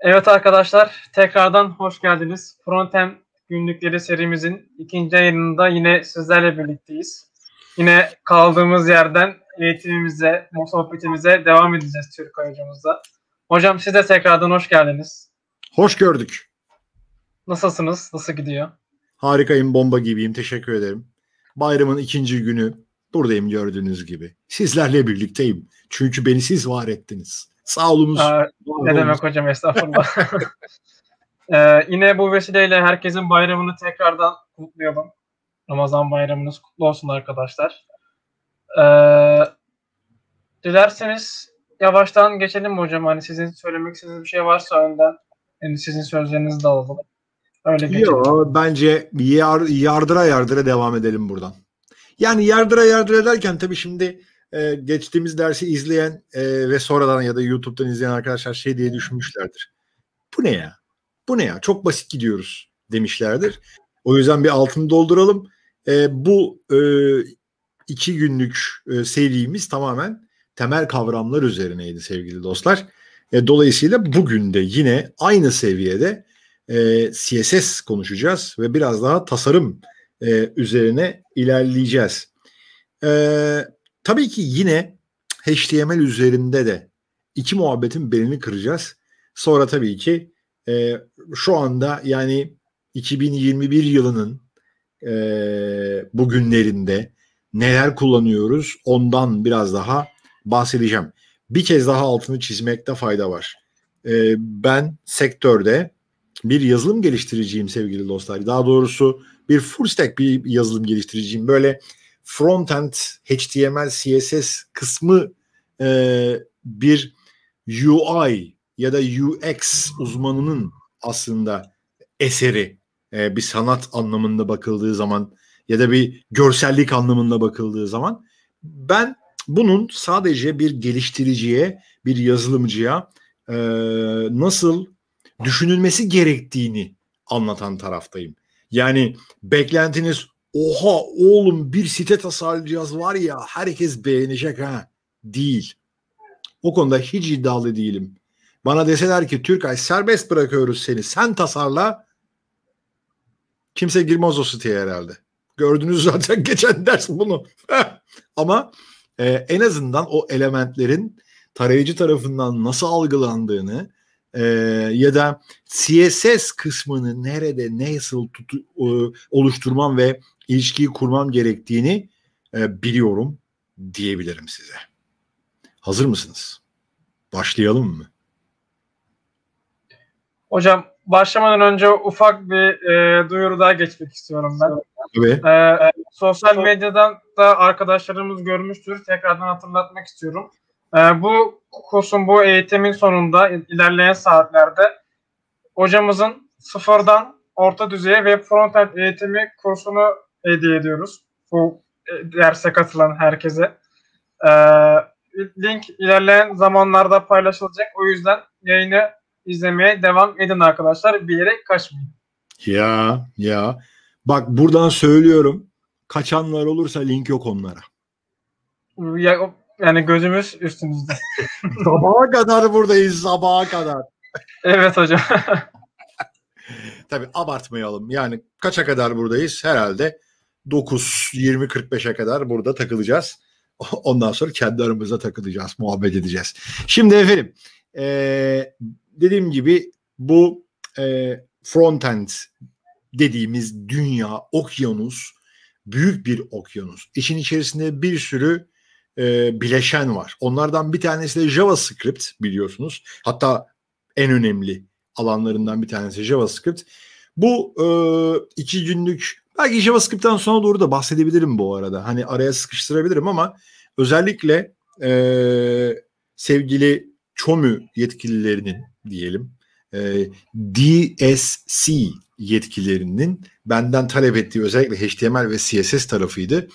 Evet arkadaşlar, tekrardan hoş geldiniz. Frontend günlükleri serimizin ikinci yayınında yine sizlerle birlikteyiz. Yine kaldığımız yerden eğitimimize, bu sohbetimize devam edeceğiz Türk hocamızla. Hocam siz de tekrardan hoş geldiniz. Hoş gördük. Nasılsınız? Nasıl gidiyor? Harikayım, bomba gibiyim. Teşekkür ederim. Bayramın ikinci günü buradayım gördüğünüz gibi. Sizlerle birlikteyim. Çünkü beni siz var ettiniz. Sağ ne demek hocam estağfurullah. ee, yine bu vesileyle herkesin bayramını tekrardan kutluyorum. Ramazan bayramınız kutlu olsun arkadaşlar. Ee, dilerseniz yavaştan geçelim mi hocam? Hani sizin söylemek istediğiniz bir şey varsa önden yani sizin sözlerinizi de alalım. Öyle geçelim. Yo, bence yar, yardıra yardıra devam edelim buradan. Yani yardıra yardıra derken tabii şimdi e, geçtiğimiz dersi izleyen e, ve sonradan ya da YouTube'dan izleyen arkadaşlar şey diye düşünmüşlerdir. Bu ne ya? Bu ne ya? Çok basit gidiyoruz demişlerdir. O yüzden bir altını dolduralım. E, bu e, iki günlük e, serimiz tamamen temel kavramlar üzerineydi sevgili dostlar. E, dolayısıyla bugün de yine aynı seviyede e, CSS konuşacağız ve biraz daha tasarım e, üzerine ilerleyeceğiz. E, Tabii ki yine HTML üzerinde de iki muhabbetin belini kıracağız. Sonra tabii ki e, şu anda yani 2021 yılının e, bugünlerinde neler kullanıyoruz ondan biraz daha bahsedeceğim. Bir kez daha altını çizmekte fayda var. E, ben sektörde bir yazılım geliştiriciyim sevgili dostlar. Daha doğrusu bir full stack bir yazılım geliştiriciyim. Böyle frontend HTML CSS kısmı e, bir UI ya da UX uzmanının aslında eseri e, bir sanat anlamında bakıldığı zaman ya da bir görsellik anlamında bakıldığı zaman ben bunun sadece bir geliştiriciye, bir yazılımcıya e, nasıl düşünülmesi gerektiğini anlatan taraftayım. Yani beklentiniz oha oğlum bir site tasarlayacağız var ya herkes beğenecek ha değil. O konuda hiç iddialı değilim. Bana deseler ki Türkay serbest bırakıyoruz seni sen tasarla kimse girmez o siteye herhalde. Gördünüz zaten geçen ders bunu. Ama e, en azından o elementlerin tarayıcı tarafından nasıl algılandığını e, ya da CSS kısmını nerede nasıl tutu, e, oluşturman ve ilişkiyi kurmam gerektiğini e, biliyorum diyebilirim size. Hazır mısınız? Başlayalım mı? Hocam başlamadan önce ufak bir e, duyuru daha geçmek istiyorum ben. Evet. E, sosyal medyadan da arkadaşlarımız görmüştür. Tekrardan hatırlatmak istiyorum. E, bu kursun, bu eğitimin sonunda ilerleyen saatlerde hocamızın sıfırdan orta düzeye ve frontend eğitimi kursunu hediye ediyoruz. Bu e, derse katılan herkese. Ee, link ilerleyen zamanlarda paylaşılacak. O yüzden yayını izlemeye devam edin arkadaşlar. Bir yere kaçmayın. Ya ya. Bak buradan söylüyorum. Kaçanlar olursa link yok onlara. Ya, yani gözümüz üstümüzde. sabaha kadar buradayız sabaha kadar. Evet hocam. Tabii abartmayalım. Yani kaça kadar buradayız herhalde 9.20-45'e kadar burada takılacağız. Ondan sonra kendi aramızda takılacağız, muhabbet edeceğiz. Şimdi efendim e, dediğim gibi bu e, frontend dediğimiz dünya, okyanus, büyük bir okyanus. İşin içerisinde bir sürü e, bileşen var. Onlardan bir tanesi de JavaScript biliyorsunuz. Hatta en önemli alanlarından bir tanesi JavaScript. Bu e, iki günlük Belki JavaScript'ten sonra doğru da bahsedebilirim bu arada. Hani araya sıkıştırabilirim ama özellikle e, sevgili Çomu yetkililerinin diyelim e, DSC yetkililerinin benden talep ettiği özellikle HTML ve CSS tarafıydı.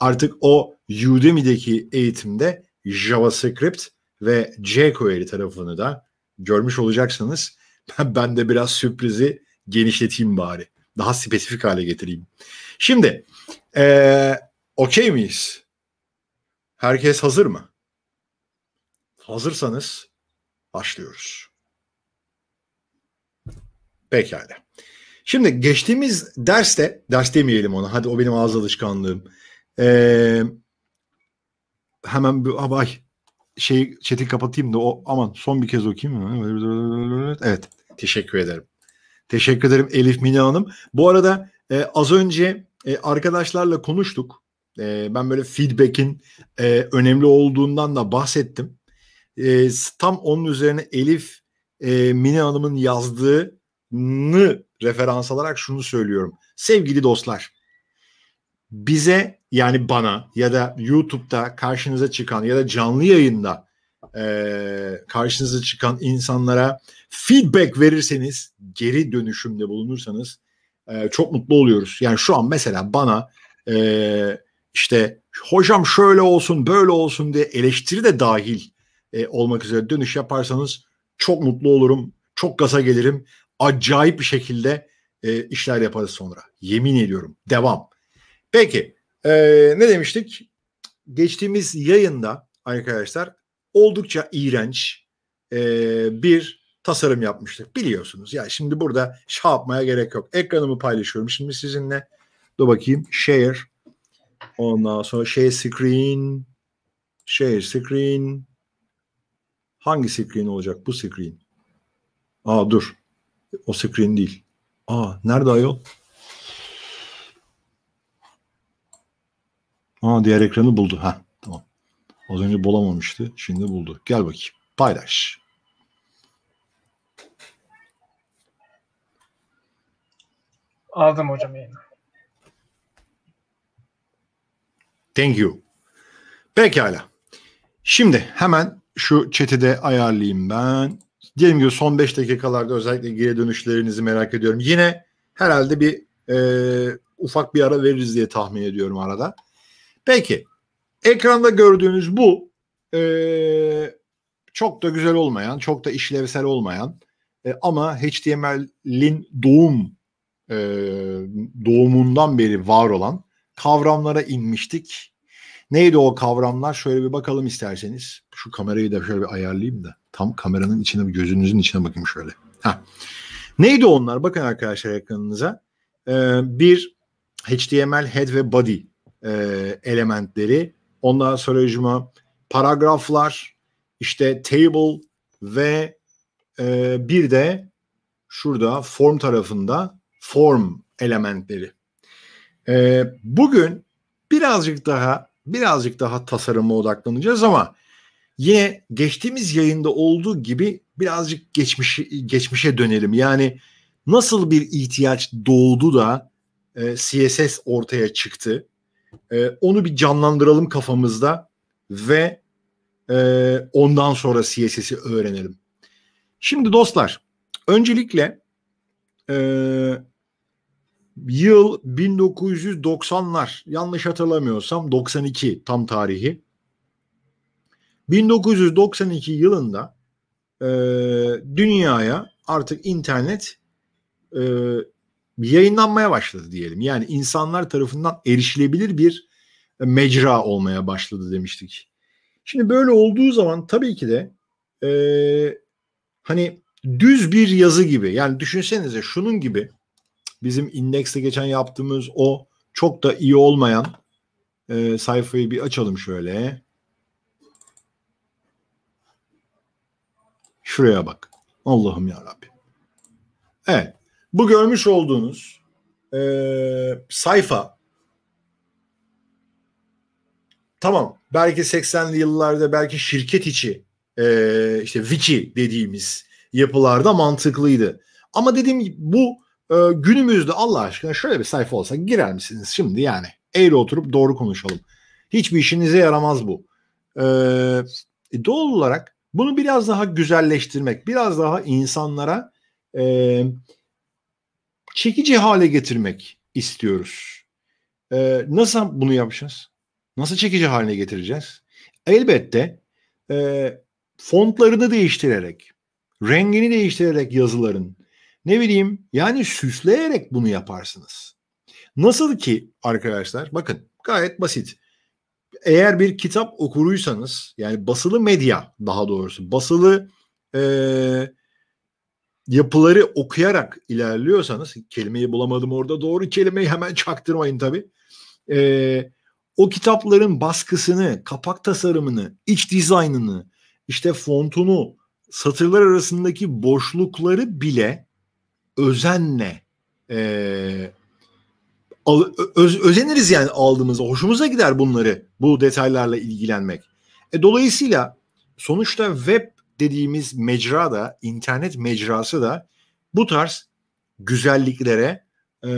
Artık o Udemy'deki eğitimde JavaScript ve jQuery tarafını da görmüş olacaksınız. Ben de biraz sürprizi genişleteyim bari daha spesifik hale getireyim. Şimdi ee, okey miyiz? Herkes hazır mı? Hazırsanız başlıyoruz. Pekala. Şimdi geçtiğimiz derste, ders demeyelim ona. Hadi o benim ağız alışkanlığım. Ee, hemen bu abay ah, şey chat'i kapatayım da o aman son bir kez okuyayım mı? Evet. Teşekkür ederim. Teşekkür ederim Elif Mina Hanım. Bu arada e, az önce e, arkadaşlarla konuştuk. E, ben böyle feedback'in e, önemli olduğundan da bahsettim. E, tam onun üzerine Elif e, Mine Hanım'ın yazdığını referans alarak şunu söylüyorum. Sevgili dostlar bize yani bana ya da YouTube'da karşınıza çıkan ya da canlı yayında e, karşınıza çıkan insanlara feedback verirseniz, geri dönüşümde bulunursanız e, çok mutlu oluyoruz. Yani şu an mesela bana e, işte hocam şöyle olsun böyle olsun diye eleştiri de dahil olmak üzere dönüş yaparsanız çok mutlu olurum, çok gaza gelirim. Acayip bir şekilde işler yaparız sonra. Yemin ediyorum. Devam. Peki e, ne demiştik? Geçtiğimiz yayında arkadaşlar oldukça iğrenç e, bir tasarım yapmıştık. Biliyorsunuz ya yani şimdi burada şey yapmaya gerek yok. Ekranımı paylaşıyorum şimdi sizinle. Dur bakayım share. Ondan sonra share screen. Share screen. Hangi screen olacak bu screen? Aa dur. O screen değil. Aa nerede ayol? Aa diğer ekranı buldu. Ha Az önce bulamamıştı. Şimdi buldu. Gel bakayım. Paylaş. Aldım hocam yayını. Thank you. Pekala. Şimdi hemen şu chat'i de ayarlayayım ben. Diyelim ki son 5 dakikalarda özellikle geri dönüşlerinizi merak ediyorum. Yine herhalde bir e, ufak bir ara veririz diye tahmin ediyorum arada. Peki Ekranda gördüğünüz bu e, çok da güzel olmayan, çok da işlevsel olmayan e, ama HTML'in doğum e, doğumundan beri var olan kavramlara inmiştik. Neydi o kavramlar? Şöyle bir bakalım isterseniz. Şu kamerayı da şöyle bir ayarlayayım da. Tam kameranın içine, gözünüzün içine bakayım şöyle. Heh. Neydi onlar? Bakın arkadaşlar yakınınıza. Ee, bir HTML head ve body e, elementleri Ondan sonra hücuma paragraflar, işte table ve e, bir de şurada form tarafında form elementleri. E, bugün birazcık daha birazcık daha tasarıma odaklanacağız ama yine geçtiğimiz yayında olduğu gibi birazcık geçmiş geçmişe dönelim. Yani nasıl bir ihtiyaç doğdu da e, CSS ortaya çıktı? E, onu bir canlandıralım kafamızda ve e, ondan sonra CSS'i öğrenelim. Şimdi dostlar öncelikle e, yıl 1990'lar yanlış hatırlamıyorsam 92 tam tarihi. 1992 yılında e, dünyaya artık internet e, yayınlanmaya başladı diyelim. Yani insanlar tarafından erişilebilir bir mecra olmaya başladı demiştik. Şimdi böyle olduğu zaman tabii ki de e, hani düz bir yazı gibi yani düşünsenize şunun gibi bizim indekste geçen yaptığımız o çok da iyi olmayan e, sayfayı bir açalım şöyle. Şuraya bak. Allah'ım ya Rabbi. Evet. Bu görmüş olduğunuz e, sayfa tamam belki 80'li yıllarda belki şirket içi e, işte wiki dediğimiz yapılarda mantıklıydı. Ama dediğim gibi bu e, günümüzde Allah aşkına şöyle bir sayfa olsa girer misiniz şimdi yani? Eğri oturup doğru konuşalım. Hiçbir işinize yaramaz bu. E, e, doğal olarak bunu biraz daha güzelleştirmek, biraz daha insanlara e, çekici hale getirmek istiyoruz. Ee, nasıl bunu yapacağız? Nasıl çekici haline getireceğiz? Elbette e, fontlarını değiştirerek, rengini değiştirerek yazıların, ne bileyim yani süsleyerek bunu yaparsınız. Nasıl ki arkadaşlar bakın gayet basit. Eğer bir kitap okuruysanız yani basılı medya daha doğrusu basılı e, yapıları okuyarak ilerliyorsanız kelimeyi bulamadım orada doğru kelimeyi hemen çaktırmayın tabi. E, ee, o kitapların baskısını, kapak tasarımını, iç dizaynını, işte fontunu, satırlar arasındaki boşlukları bile özenle e, öz, özeniriz yani aldığımızda. Hoşumuza gider bunları bu detaylarla ilgilenmek. E, dolayısıyla sonuçta web dediğimiz mecra da internet mecrası da bu tarz güzelliklere e,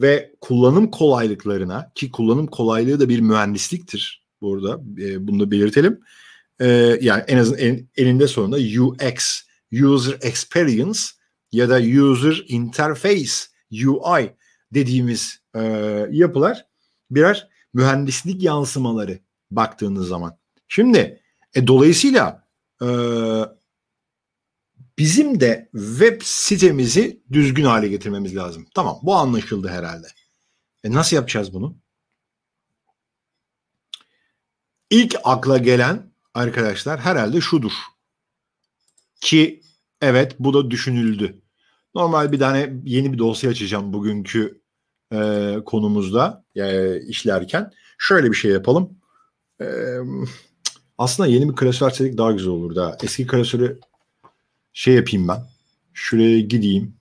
ve kullanım kolaylıklarına ki kullanım kolaylığı da bir mühendisliktir burada e, bunu da belirtelim. E, yani en azın en, eninde sonunda UX User Experience ya da User Interface UI dediğimiz e, yapılar birer mühendislik yansımaları baktığınız zaman. Şimdi e, dolayısıyla ee, bizim de web sitemizi düzgün hale getirmemiz lazım. Tamam bu anlaşıldı herhalde. E nasıl yapacağız bunu? İlk akla gelen arkadaşlar herhalde şudur. Ki evet bu da düşünüldü. Normal bir tane yeni bir dosya açacağım bugünkü e, konumuzda e, işlerken. Şöyle bir şey yapalım. E, aslında yeni bir klasör çelik daha güzel olur da. Eski klasörü şey yapayım ben. Şuraya gideyim.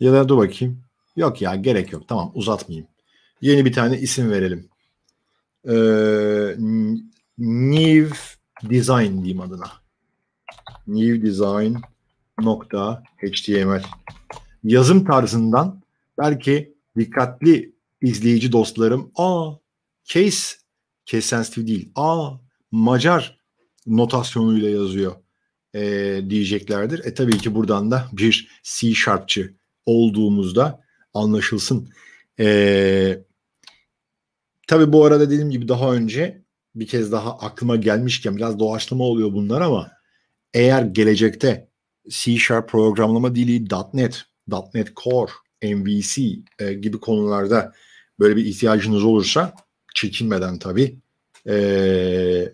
Ya da dur bakayım. Yok ya gerek yok. Tamam uzatmayayım. Yeni bir tane isim verelim. Ee, New Design diyeyim adına. New Design nokta HTML. Yazım tarzından belki dikkatli izleyici dostlarım aa case case sensitive değil. Aa Macar notasyonuyla yazıyor e, diyeceklerdir. E tabii ki buradan da bir C sharpçı olduğumuzda anlaşılsın. E, tabii bu arada dediğim gibi daha önce bir kez daha aklıma gelmişken biraz doğaçlama oluyor bunlar ama eğer gelecekte C Sharp programlama dili .NET, .NET Core, MVC e, gibi konularda böyle bir ihtiyacınız olursa çekinmeden tabii e,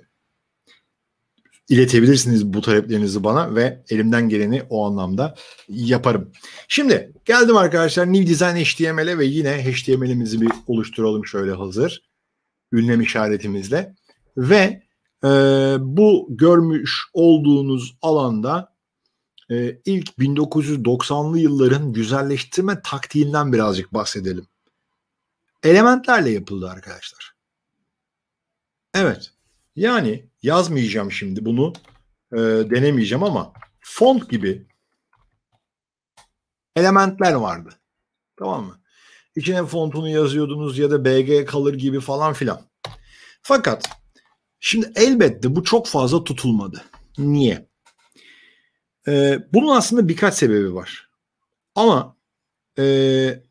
iletebilirsiniz bu taleplerinizi bana ve elimden geleni o anlamda yaparım. Şimdi geldim arkadaşlar New Design HTML'e ve yine HTML'imizi bir oluşturalım şöyle hazır. Ünlem işaretimizle ve e, bu görmüş olduğunuz alanda e, ilk 1990'lı yılların güzelleştirme taktiğinden birazcık bahsedelim. Elementlerle yapıldı arkadaşlar Evet. Yani yazmayacağım şimdi bunu e, denemeyeceğim ama font gibi elementler vardı. Tamam mı? İçine fontunu yazıyordunuz ya da BG kalır gibi falan filan. Fakat şimdi elbette bu çok fazla tutulmadı. Niye? Ee, bunun aslında birkaç sebebi var. Ama e,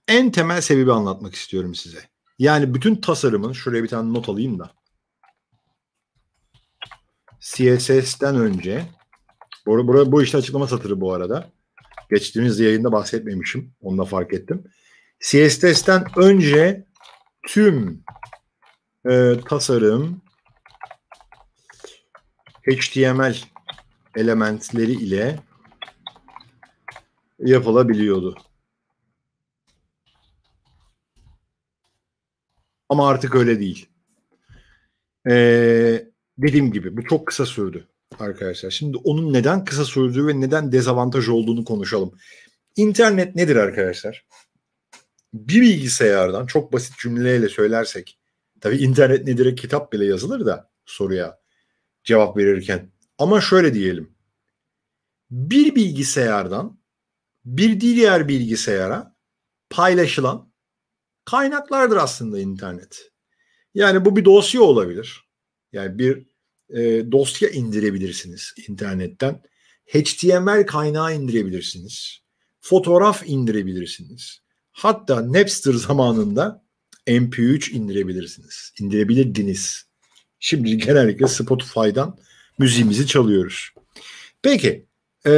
en temel sebebi anlatmak istiyorum size. Yani bütün tasarımın şuraya bir tane not alayım da. CSS'den önce bu, bu, bu işte açıklama satırı bu arada. Geçtiğimiz yayında bahsetmemişim. Onu da fark ettim. CSS'den önce tüm e, tasarım HTML elementleri ile yapılabiliyordu. Ama artık öyle değil. Ee, dediğim gibi bu çok kısa sürdü arkadaşlar. Şimdi onun neden kısa sürdüğü ve neden dezavantaj olduğunu konuşalım. İnternet nedir arkadaşlar? Bir bilgisayardan çok basit cümleyle söylersek tabi internet nedir kitap bile yazılır da soruya cevap verirken. Ama şöyle diyelim. Bir bilgisayardan bir diğer bilgisayara paylaşılan kaynaklardır aslında internet. Yani bu bir dosya olabilir. Yani bir e, dosya indirebilirsiniz internetten. HTML kaynağı indirebilirsiniz. Fotoğraf indirebilirsiniz. Hatta Napster zamanında MP3 indirebilirsiniz. İndirebilirdiniz. Şimdi genellikle Spotify'dan müziğimizi çalıyoruz. Peki. E,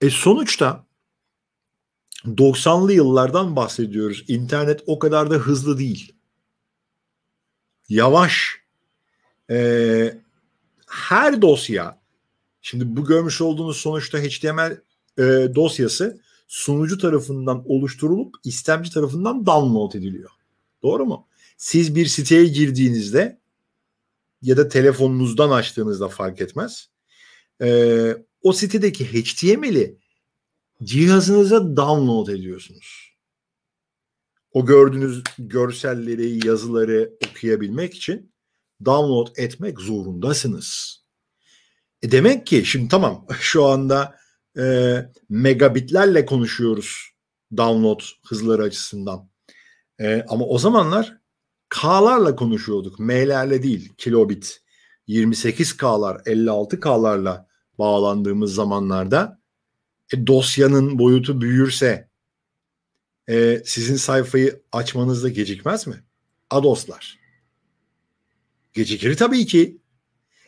e sonuçta 90'lı yıllardan bahsediyoruz. İnternet o kadar da hızlı değil. Yavaş ee, her dosya şimdi bu görmüş olduğunuz sonuçta HTML e, dosyası sunucu tarafından oluşturulup istemci tarafından download ediliyor. Doğru mu? Siz bir siteye girdiğinizde ya da telefonunuzdan açtığınızda fark etmez. Ee, o sitedeki HTML'i cihazınıza download ediyorsunuz. O gördüğünüz görselleri, yazıları okuyabilmek için download etmek zorundasınız. E demek ki şimdi tamam şu anda e, megabitlerle konuşuyoruz download hızları açısından. E, ama o zamanlar K'larla konuşuyorduk. M'lerle değil kilobit. 28K'lar 56K'larla bağlandığımız zamanlarda e, dosyanın boyutu büyürse e, sizin sayfayı açmanızda gecikmez mi? Adoslar. Gecikir tabii ki.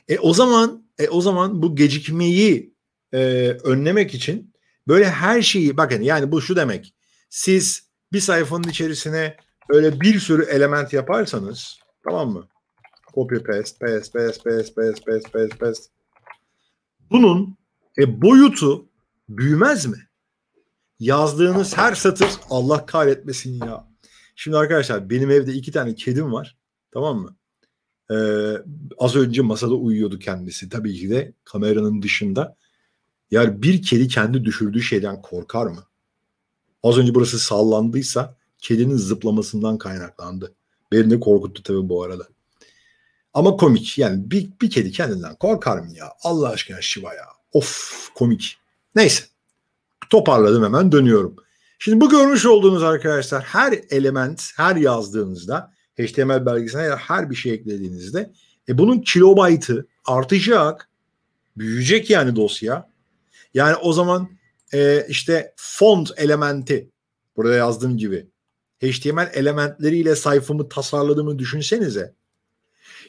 E o zaman e o zaman bu gecikmeyi e, önlemek için böyle her şeyi bakın yani bu şu demek. Siz bir sayfanın içerisine öyle bir sürü element yaparsanız tamam mı? Copy paste, paste, paste, paste, paste, paste, paste, paste. Bunun e, boyutu büyümez mi? Yazdığınız her satır Allah kahretmesin ya. Şimdi arkadaşlar benim evde iki tane kedim var. Tamam mı? E, az önce masada uyuyordu kendisi tabii ki de kameranın dışında. Yani bir kedi kendi düşürdüğü şeyden korkar mı? Az önce burası sallandıysa kedinin zıplamasından kaynaklandı. Beni de korkuttu tabii bu arada. Ama komik yani bir, bir kedi kendinden korkar mı ya? Allah aşkına Şiva ya. Of komik. Neyse toparladım hemen dönüyorum. Şimdi bu görmüş olduğunuz arkadaşlar her element her yazdığınızda HTML belgesine her bir şey eklediğinizde e bunun kilobaytı artacak. Büyüyecek yani dosya. Yani o zaman e, işte font elementi burada yazdığım gibi HTML elementleriyle sayfamı tasarladığımı düşünsenize.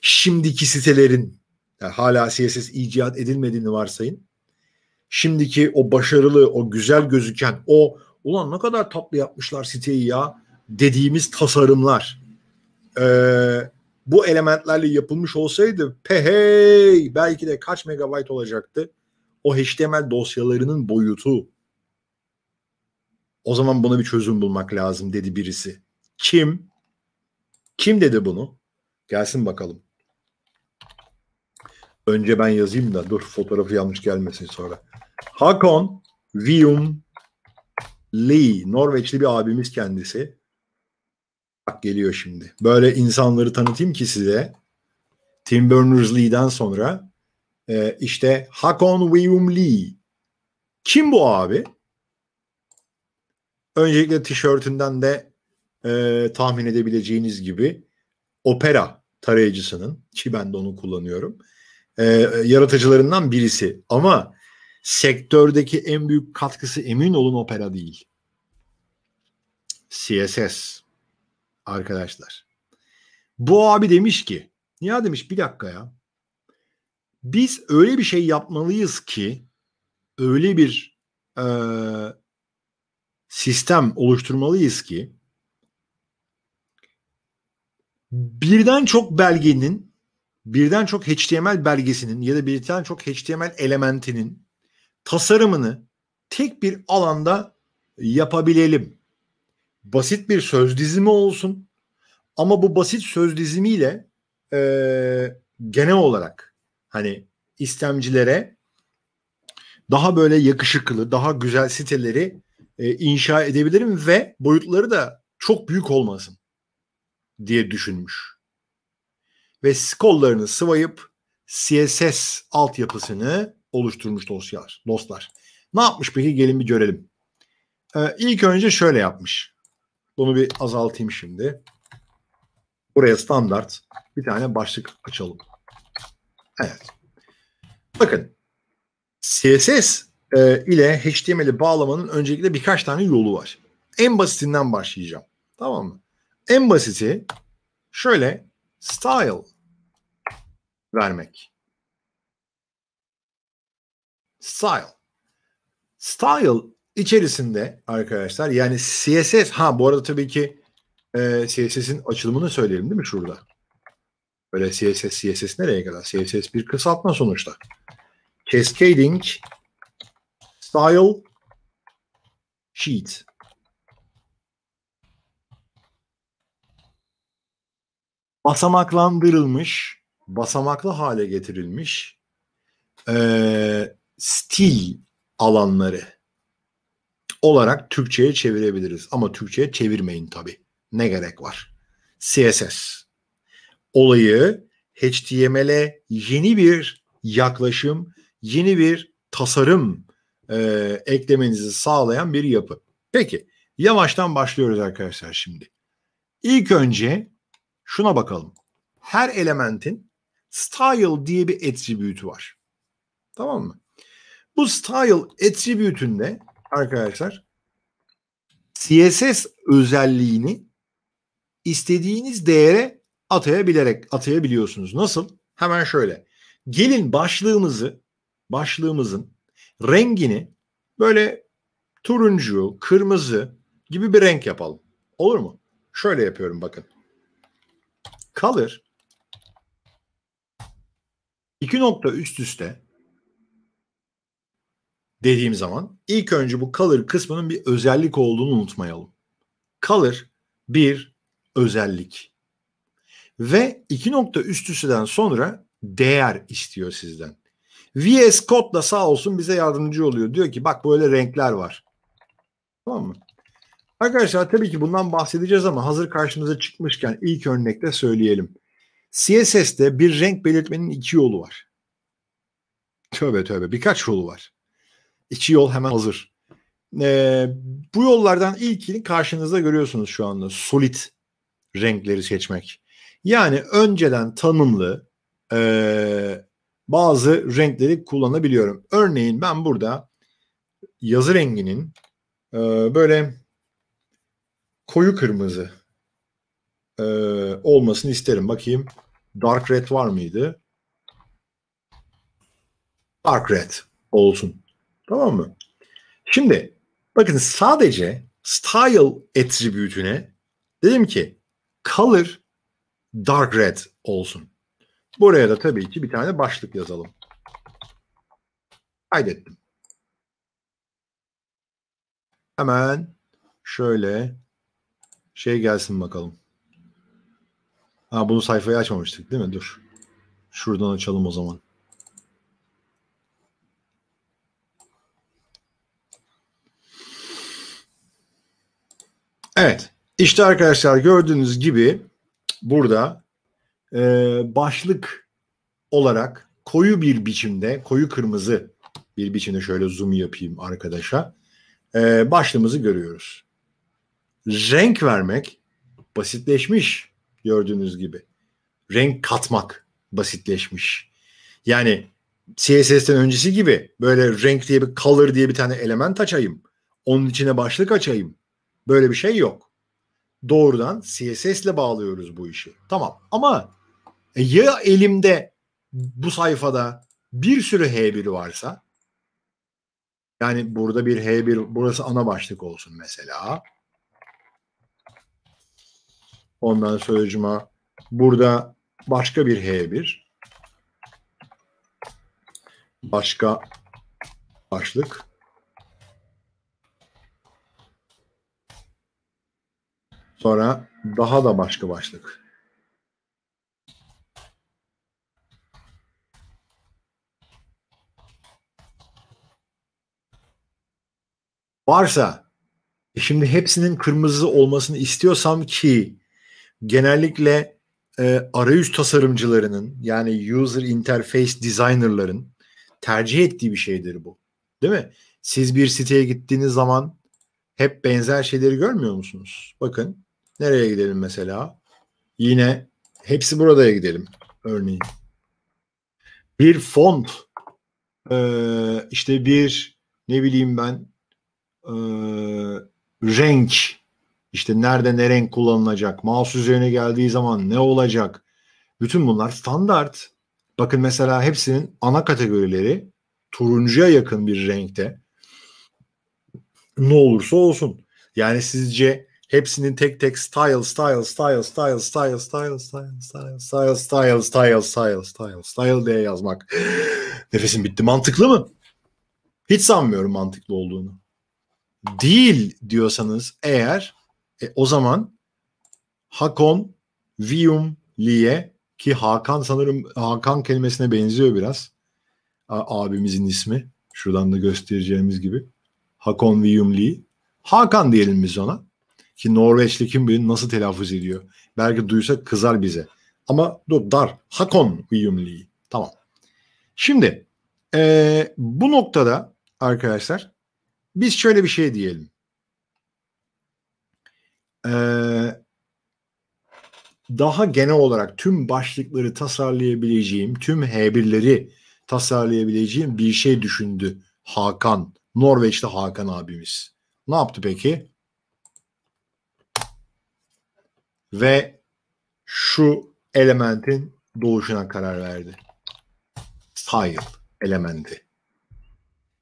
Şimdiki sitelerin yani hala CSS icat edilmediğini varsayın. Şimdiki o başarılı, o güzel gözüken, o ulan ne kadar tatlı yapmışlar siteyi ya dediğimiz tasarımlar e, bu elementlerle yapılmış olsaydı pehey belki de kaç megabayt olacaktı o HTML dosyalarının boyutu. O zaman buna bir çözüm bulmak lazım dedi birisi. Kim? Kim dedi bunu? Gelsin bakalım. Önce ben yazayım da dur fotoğrafı yanlış gelmesin sonra. Hakon Vium Lee Norveçli bir abimiz kendisi. Bak geliyor şimdi. Böyle insanları tanıtayım ki size. Tim Berners-Lee'den sonra e, işte Hakon William Lee. Kim bu abi? Öncelikle tişörtünden de e, tahmin edebileceğiniz gibi opera tarayıcısının ki ben de onu kullanıyorum e, yaratıcılarından birisi. Ama sektördeki en büyük katkısı emin olun opera değil. CSS arkadaşlar. Bu abi demiş ki ya demiş bir dakika ya. Biz öyle bir şey yapmalıyız ki öyle bir e, sistem oluşturmalıyız ki birden çok belgenin birden çok HTML belgesinin ya da birden çok HTML elementinin tasarımını tek bir alanda yapabilelim basit bir söz dizimi olsun ama bu basit söz dizimiyle e, genel olarak hani istemcilere daha böyle yakışıklı, daha güzel siteleri e, inşa edebilirim ve boyutları da çok büyük olmasın diye düşünmüş. Ve kollarını sıvayıp CSS altyapısını oluşturmuş dostlar. dostlar. Ne yapmış peki gelin bir görelim. Ee, ilk önce şöyle yapmış. Bunu bir azaltayım şimdi. Buraya standart bir tane başlık açalım. Evet. Bakın CSS e, ile HTML'i bağlamanın öncelikle birkaç tane yolu var. En basitinden başlayacağım. Tamam mı? En basiti şöyle style vermek. Style. Style içerisinde arkadaşlar yani CSS ha bu arada tabii ki e, CSS'in açılımını söyleyelim değil mi şurada? Böyle CSS, CSS nereye kadar? CSS bir kısaltma sonuçta. Cascading Style Sheet. Basamaklandırılmış, basamaklı hale getirilmiş e, stil alanları olarak Türkçe'ye çevirebiliriz. Ama Türkçe'ye çevirmeyin tabi. Ne gerek var? CSS. Olayı HTML'e yeni bir yaklaşım, yeni bir tasarım e, eklemenizi sağlayan bir yapı. Peki yavaştan başlıyoruz arkadaşlar şimdi. İlk önce şuna bakalım. Her elementin style diye bir attribute'u var. Tamam mı? Bu style attribute'ünde arkadaşlar CSS özelliğini istediğiniz değere atayabilerek atayabiliyorsunuz. Nasıl? Hemen şöyle. Gelin başlığımızı başlığımızın rengini böyle turuncu, kırmızı gibi bir renk yapalım. Olur mu? Şöyle yapıyorum bakın. Color iki nokta üst üste dediğim zaman ilk önce bu color kısmının bir özellik olduğunu unutmayalım. Color bir özellik. Ve iki nokta üst üstüden sonra değer istiyor sizden. VS Code da sağ olsun bize yardımcı oluyor. Diyor ki bak böyle renkler var. Tamam mı? Arkadaşlar tabii ki bundan bahsedeceğiz ama hazır karşımıza çıkmışken ilk örnekte söyleyelim. CSS'te bir renk belirtmenin iki yolu var. Tövbe tövbe birkaç yolu var. İki yol hemen hazır. Ee, bu yollardan ilkini karşınızda görüyorsunuz şu anda. Solit renkleri seçmek. Yani önceden tanımlı e, bazı renkleri kullanabiliyorum. Örneğin ben burada yazı renginin e, böyle koyu kırmızı e, olmasını isterim. Bakayım dark red var mıydı? Dark red olsun. Tamam mı? Şimdi bakın sadece style attribütüne dedim ki color dark red olsun. Buraya da tabii ki bir tane başlık yazalım. Kaydettim. Hemen şöyle şey gelsin bakalım. Ha bunu sayfayı açmamıştık değil mi? Dur. Şuradan açalım o zaman. Evet. İşte arkadaşlar gördüğünüz gibi burada e, başlık olarak koyu bir biçimde, koyu kırmızı bir biçimde şöyle zoom yapayım arkadaşa. E, başlığımızı görüyoruz. Renk vermek basitleşmiş gördüğünüz gibi. Renk katmak basitleşmiş. Yani CSS'ten öncesi gibi böyle renk diye bir color diye bir tane element açayım. Onun içine başlık açayım Böyle bir şey yok. Doğrudan CSS ile bağlıyoruz bu işi. Tamam ama e, ya elimde bu sayfada bir sürü H1 varsa yani burada bir H1 burası ana başlık olsun mesela. Ondan söyleyicime burada başka bir H1 başka başlık Sonra daha da başka başlık. Varsa e şimdi hepsinin kırmızı olmasını istiyorsam ki genellikle e, arayüz tasarımcılarının yani user interface designerların tercih ettiği bir şeydir bu. Değil mi? Siz bir siteye gittiğiniz zaman hep benzer şeyleri görmüyor musunuz? Bakın Nereye gidelim mesela? Yine hepsi buradaya gidelim örneğin. Bir font ee, işte bir ne bileyim ben e, renk işte nerede ne renk kullanılacak mouse üzerine geldiği zaman ne olacak bütün bunlar standart bakın mesela hepsinin ana kategorileri turuncuya yakın bir renkte ne olursa olsun yani sizce Hepsinin tek tek style style style style style style style style style style style style style style diye yazmak. Nefesim bitti. Mantıklı mı? Hiç sanmıyorum mantıklı olduğunu. Değil diyorsanız eğer e, o zaman Hakon Vium Liye ki Hakan sanırım Hakan kelimesine benziyor biraz. A, abimizin ismi. Şuradan da göstereceğimiz gibi. Hakon Viyumli Hakan diyelim biz ona. Ki Norveçli kim bilir nasıl telaffuz ediyor. Belki duysa kızar bize. Ama dur dar. Hakon uyumliği. Tamam. Şimdi ee, bu noktada arkadaşlar biz şöyle bir şey diyelim. Ee, daha genel olarak tüm başlıkları tasarlayabileceğim, tüm H1'leri tasarlayabileceğim bir şey düşündü Hakan. Norveçli Hakan abimiz. Ne yaptı peki? ve şu elementin doğuşuna karar verdi. Style elementi.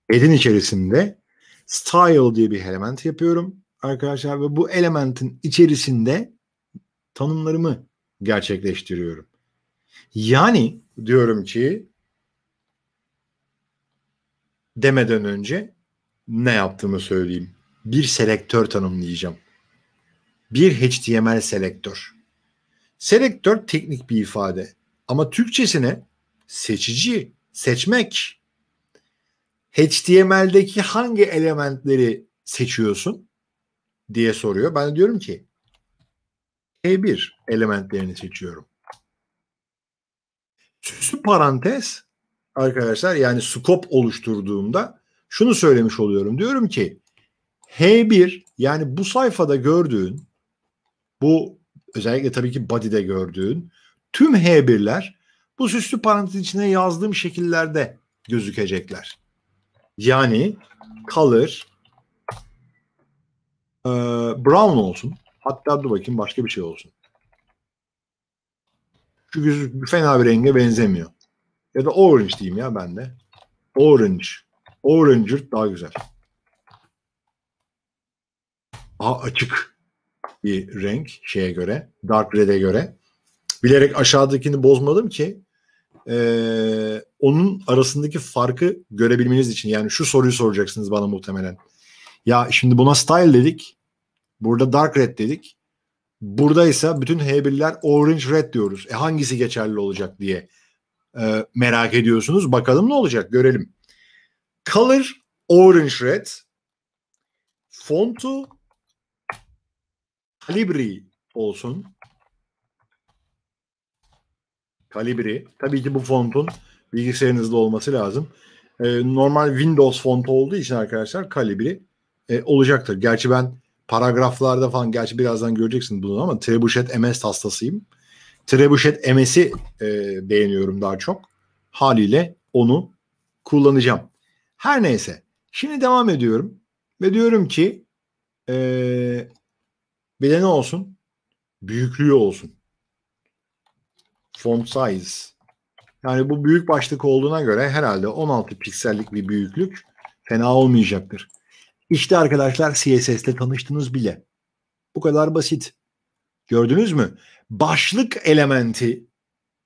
Edin içerisinde style diye bir element yapıyorum arkadaşlar ve bu elementin içerisinde tanımlarımı gerçekleştiriyorum. Yani diyorum ki demeden önce ne yaptığımı söyleyeyim. Bir selektör tanımlayacağım bir HTML selektör. Selektör teknik bir ifade ama Türkçesine seçici, seçmek. HTML'deki hangi elementleri seçiyorsun diye soruyor. Ben de diyorum ki E1 elementlerini seçiyorum. Süslü parantez arkadaşlar yani skop oluşturduğumda şunu söylemiş oluyorum. Diyorum ki H1 yani bu sayfada gördüğün bu özellikle tabii ki body'de gördüğün tüm H1'ler bu süslü parantez içine yazdığım şekillerde gözükecekler. Yani color e, brown olsun. Hatta dur bakayım başka bir şey olsun. Çünkü fena bir renge benzemiyor. Ya da orange diyeyim ya ben de. Orange. Orange daha güzel. Aa açık bir renk şeye göre. Dark Red'e göre. Bilerek aşağıdakini bozmadım ki e, onun arasındaki farkı görebilmeniz için. Yani şu soruyu soracaksınız bana muhtemelen. Ya şimdi buna style dedik. Burada dark red dedik. Buradaysa bütün H1'ler orange red diyoruz. E hangisi geçerli olacak diye e, merak ediyorsunuz. Bakalım ne olacak görelim. Color orange red. Fontu Kalibri olsun. Kalibri. Tabii ki bu fontun bilgisayarınızda olması lazım. Ee, normal Windows fontu olduğu için arkadaşlar kalibri e, olacaktır. Gerçi ben paragraflarda falan gerçi birazdan göreceksiniz bunu ama Trebuchet MS hastasıyım. Trebuchet MS'i e, beğeniyorum daha çok. Haliyle onu kullanacağım. Her neyse. Şimdi devam ediyorum ve diyorum ki e, bir de ne olsun? Büyüklüğü olsun. Font size. Yani bu büyük başlık olduğuna göre herhalde 16 piksellik bir büyüklük fena olmayacaktır. İşte arkadaşlar CSS'le tanıştınız bile. Bu kadar basit. Gördünüz mü? Başlık elementi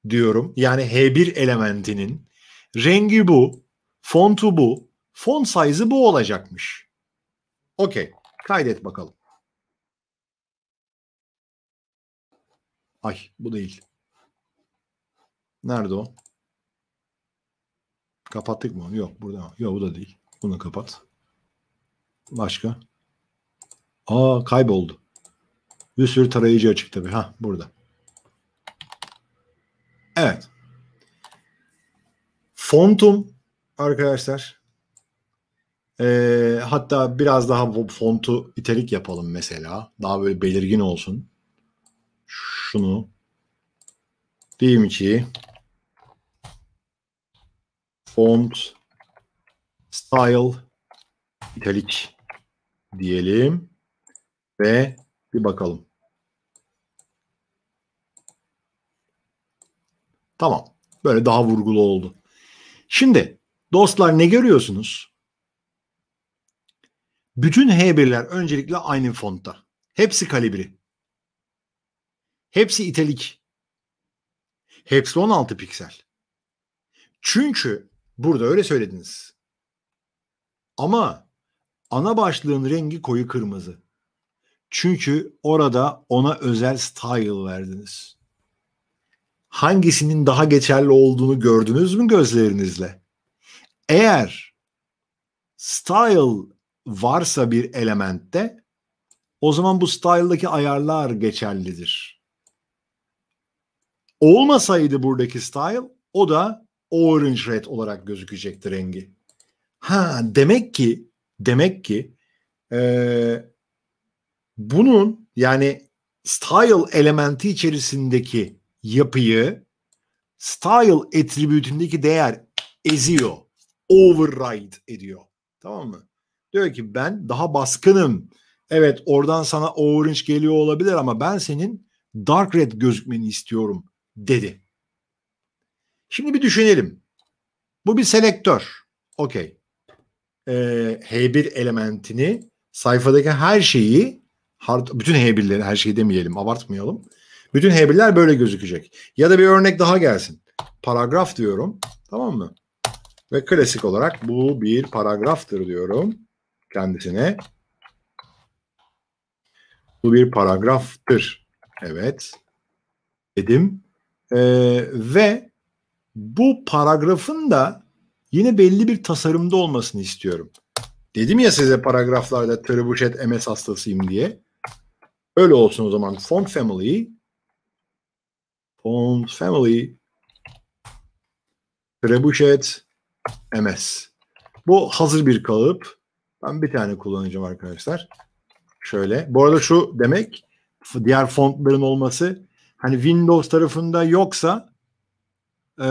diyorum. Yani H1 elementinin rengi bu, fontu bu, font size'ı bu olacakmış. Okey. Kaydet bakalım. Ay bu değil. Nerede o? Kapattık mı onu? Yok burada. Yok bu da değil. Bunu kapat. Başka? Aa kayboldu. Bir sürü tarayıcı açık tabii. Ha burada. Evet. Fontum arkadaşlar. Ee, hatta biraz daha bu fontu itelik yapalım mesela. Daha böyle belirgin olsun şunu diyeyim ki font style italic, diyelim ve bir bakalım. Tamam. Böyle daha vurgulu oldu. Şimdi dostlar ne görüyorsunuz? Bütün H1'ler öncelikle aynı fontta. Hepsi kalibri. Hepsi italik. Hepsi 16 piksel. Çünkü burada öyle söylediniz. Ama ana başlığın rengi koyu kırmızı. Çünkü orada ona özel style verdiniz. Hangisinin daha geçerli olduğunu gördünüz mü gözlerinizle? Eğer style varsa bir elementte o zaman bu style'daki ayarlar geçerlidir. Olmasaydı buradaki style o da orange red olarak gözükecekti rengi. Ha demek ki demek ki ee, bunun yani style elementi içerisindeki yapıyı style attribütündeki değer eziyor. Override ediyor. Tamam mı? Diyor ki ben daha baskınım. Evet oradan sana orange geliyor olabilir ama ben senin dark red gözükmeni istiyorum dedi. Şimdi bir düşünelim. Bu bir selektör. Okey. Ee, H1 elementini sayfadaki her şeyi bütün H1'leri her şeyi demeyelim abartmayalım. Bütün H1'ler böyle gözükecek. Ya da bir örnek daha gelsin. Paragraf diyorum. Tamam mı? Ve klasik olarak bu bir paragraftır diyorum kendisine. Bu bir paragraftır. Evet. Dedim e, ve bu paragrafın da yine belli bir tasarımda olmasını istiyorum. Dedim ya size paragraflarda Trebuchet MS hastasıyım diye. Öyle olsun o zaman. Font Family Font Family Trebuchet MS. Bu hazır bir kalıp. Ben bir tane kullanacağım arkadaşlar. Şöyle. Bu arada şu demek diğer fontların olması hani Windows tarafında yoksa e,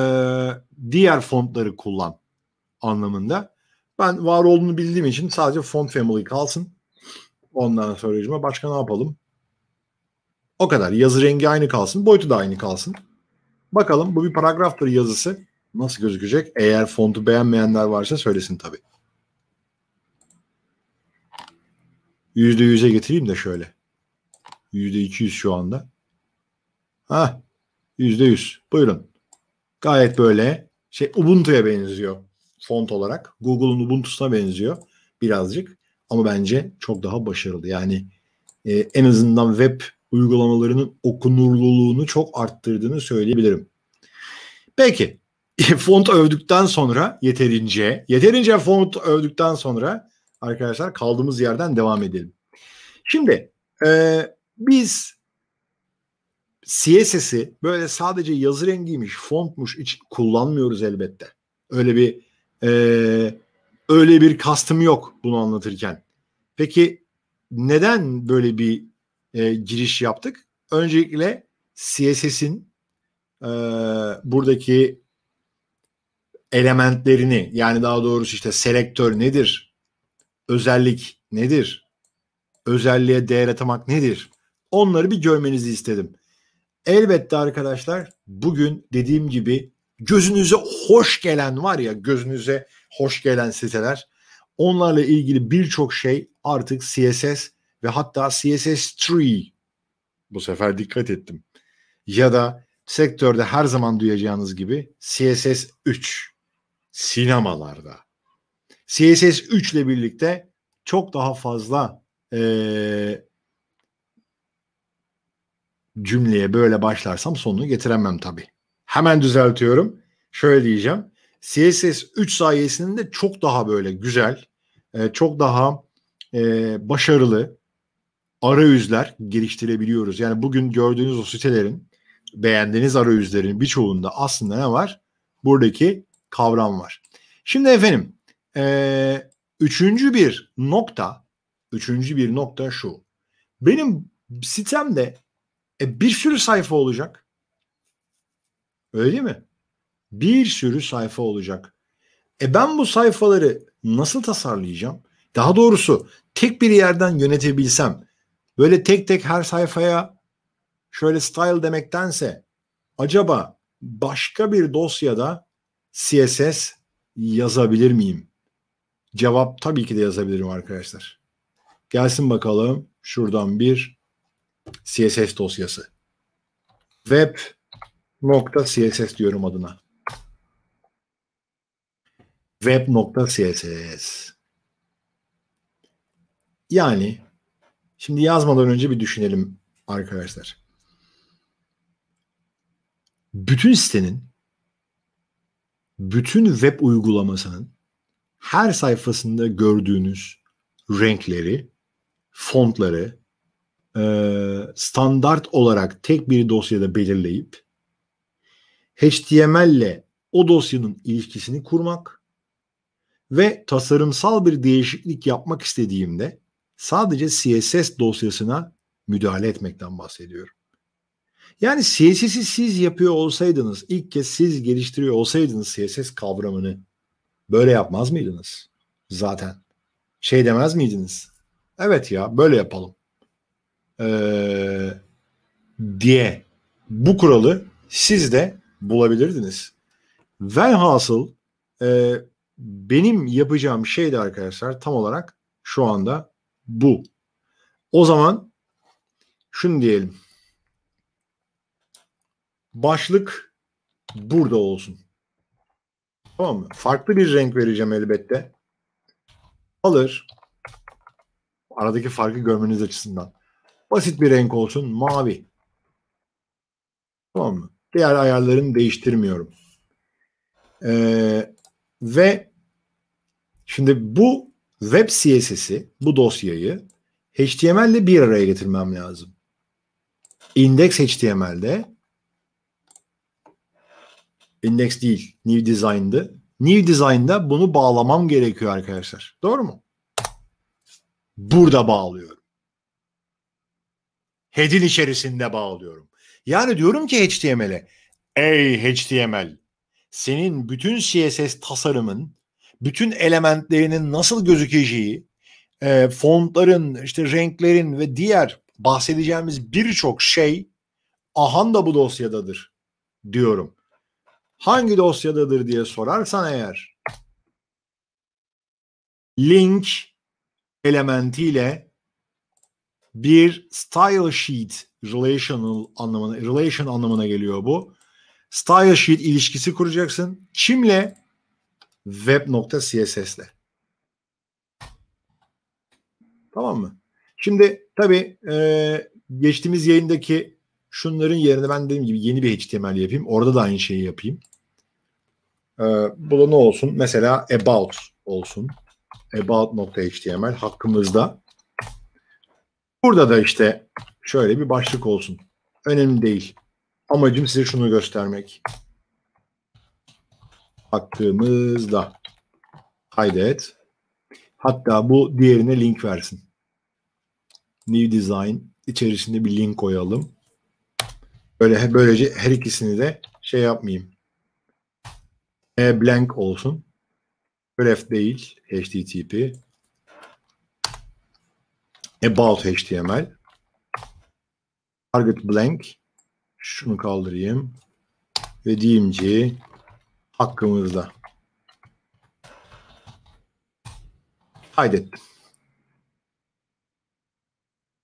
diğer fontları kullan anlamında. Ben var olduğunu bildiğim için sadece font family kalsın. Ondan sonra başka ne yapalım? O kadar. Yazı rengi aynı kalsın. Boyutu da aynı kalsın. Bakalım bu bir paragraftır yazısı. Nasıl gözükecek? Eğer fontu beğenmeyenler varsa söylesin tabii. %100'e getireyim de şöyle. %200 şu anda. Ha yüzde yüz. Buyurun. Gayet böyle şey Ubuntu'ya benziyor font olarak. Google'un Ubuntu'suna benziyor birazcık. Ama bence çok daha başarılı. Yani e, en azından web uygulamalarının okunurluluğunu çok arttırdığını söyleyebilirim. Peki font övdükten sonra yeterince, yeterince font övdükten sonra arkadaşlar kaldığımız yerden devam edelim. Şimdi e, biz CSS'i böyle sadece yazı rengiymiş, fontmuş hiç kullanmıyoruz elbette. Öyle bir e, öyle bir kastım yok bunu anlatırken. Peki neden böyle bir e, giriş yaptık? Öncelikle CSS'in e, buradaki elementlerini yani daha doğrusu işte selektör nedir? Özellik nedir? Özelliğe değer atamak nedir? Onları bir görmenizi istedim. Elbette arkadaşlar bugün dediğim gibi gözünüze hoş gelen var ya gözünüze hoş gelen siteler onlarla ilgili birçok şey artık CSS ve hatta CSS 3 bu sefer dikkat ettim ya da sektörde her zaman duyacağınız gibi CSS 3 sinemalarda. CSS 3 ile birlikte çok daha fazla e, cümleye böyle başlarsam sonunu getiremem tabii. Hemen düzeltiyorum. Şöyle diyeceğim. CSS 3 sayesinde çok daha böyle güzel, e, çok daha e, başarılı arayüzler geliştirebiliyoruz. Yani bugün gördüğünüz o sitelerin, beğendiğiniz arayüzlerin birçoğunda aslında ne var? Buradaki kavram var. Şimdi efendim, e, üçüncü bir nokta, üçüncü bir nokta şu. Benim sitemde e bir sürü sayfa olacak. Öyle değil mi? Bir sürü sayfa olacak. E ben bu sayfaları nasıl tasarlayacağım? Daha doğrusu tek bir yerden yönetebilsem böyle tek tek her sayfaya şöyle style demektense acaba başka bir dosyada CSS yazabilir miyim? Cevap tabii ki de yazabilirim arkadaşlar. Gelsin bakalım şuradan bir CSS dosyası. web.css diyorum adına. web.css Yani şimdi yazmadan önce bir düşünelim arkadaşlar. Bütün sitenin bütün web uygulamasının her sayfasında gördüğünüz renkleri, fontları, e, standart olarak tek bir dosyada belirleyip HTML ile o dosyanın ilişkisini kurmak ve tasarımsal bir değişiklik yapmak istediğimde sadece CSS dosyasına müdahale etmekten bahsediyorum. Yani CSS'i siz yapıyor olsaydınız, ilk kez siz geliştiriyor olsaydınız CSS kavramını böyle yapmaz mıydınız? Zaten. Şey demez miydiniz? Evet ya böyle yapalım ee, diye bu kuralı siz de bulabilirdiniz. Velhasıl e, benim yapacağım şey de arkadaşlar tam olarak şu anda bu. O zaman şunu diyelim. Başlık burada olsun. Tamam mı? Farklı bir renk vereceğim elbette. Alır. Aradaki farkı görmeniz açısından. Basit bir renk olsun. Mavi. Tamam mı? Diğer ayarlarını değiştirmiyorum. Ee, ve şimdi bu web CSS'i, bu dosyayı HTML ile bir araya getirmem lazım. Index HTML'de index değil, new design'dı. New design'da bunu bağlamam gerekiyor arkadaşlar. Doğru mu? Burada bağlıyorum head'in içerisinde bağlıyorum. Yani diyorum ki HTML'e ey HTML senin bütün CSS tasarımın bütün elementlerinin nasıl gözükeceği e, fontların işte renklerin ve diğer bahsedeceğimiz birçok şey ahan da bu dosyadadır diyorum. Hangi dosyadadır diye sorarsan eğer link elementiyle bir style sheet relational anlamına relation anlamına geliyor bu. Style sheet ilişkisi kuracaksın. Kimle? web.css'le. Tamam mı? Şimdi tabii e, geçtiğimiz yayındaki şunların yerine ben dediğim gibi yeni bir HTML yapayım. Orada da aynı şeyi yapayım. E, bu da ne olsun? Mesela about olsun. About.html hakkımızda Burada da işte şöyle bir başlık olsun. Önemli değil. Amacım size şunu göstermek. Baktığımızda kaydet. Hatta bu diğerine link versin. New Design içerisinde bir link koyalım. Böyle böylece her ikisini de şey yapmayayım. E blank olsun. Graph değil. HTTP about HTML target blank şunu kaldırayım ve diyeyim ki hakkımızda kaydettim.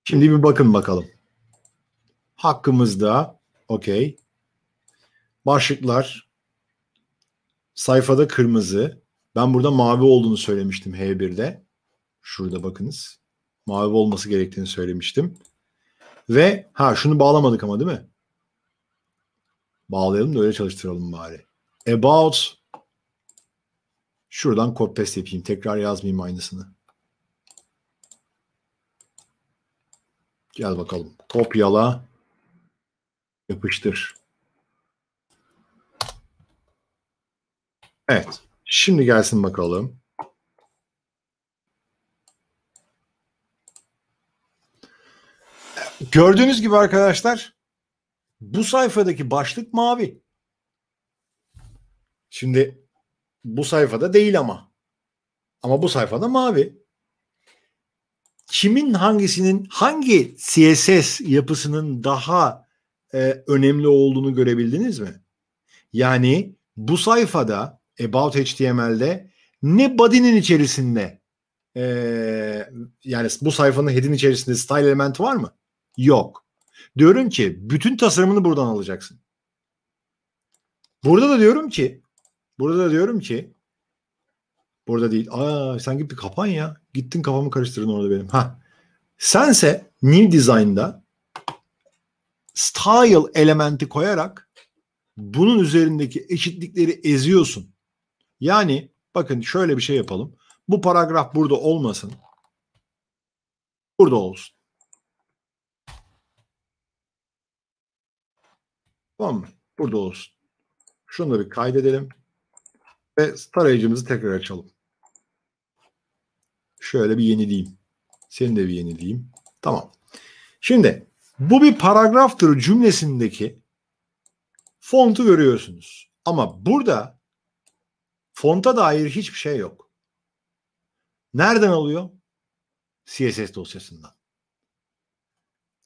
Şimdi bir bakın bakalım. Hakkımızda okey. Başlıklar sayfada kırmızı. Ben burada mavi olduğunu söylemiştim H1'de. Şurada bakınız. Mavi olması gerektiğini söylemiştim. Ve ha şunu bağlamadık ama değil mi? Bağlayalım da öyle çalıştıralım bari. About şuradan copy paste yapayım. Tekrar yazmayayım aynısını. Gel bakalım. Kopyala. Yapıştır. Evet. Şimdi gelsin bakalım. Gördüğünüz gibi arkadaşlar bu sayfadaki başlık mavi. Şimdi bu sayfada değil ama. Ama bu sayfada mavi. Kimin hangisinin hangi CSS yapısının daha e, önemli olduğunu görebildiniz mi? Yani bu sayfada About HTML'de ne body'nin içerisinde e, yani bu sayfanın head'in içerisinde style element var mı? Yok. Diyorum ki bütün tasarımını buradan alacaksın. Burada da diyorum ki burada da diyorum ki burada değil. Aa sen bir kapan ya. Gittin kafamı karıştırdın orada benim. Ha. Sense New Design'da style elementi koyarak bunun üzerindeki eşitlikleri eziyorsun. Yani bakın şöyle bir şey yapalım. Bu paragraf burada olmasın. Burada olsun. Tamam mı? Burada olsun. Şunu bir kaydedelim. Ve tarayıcımızı tekrar açalım. Şöyle bir yenileyim. Seni de bir yenileyim. Tamam. Şimdi bu bir paragraftır cümlesindeki fontu görüyorsunuz. Ama burada fonta dair hiçbir şey yok. Nereden alıyor? CSS dosyasından.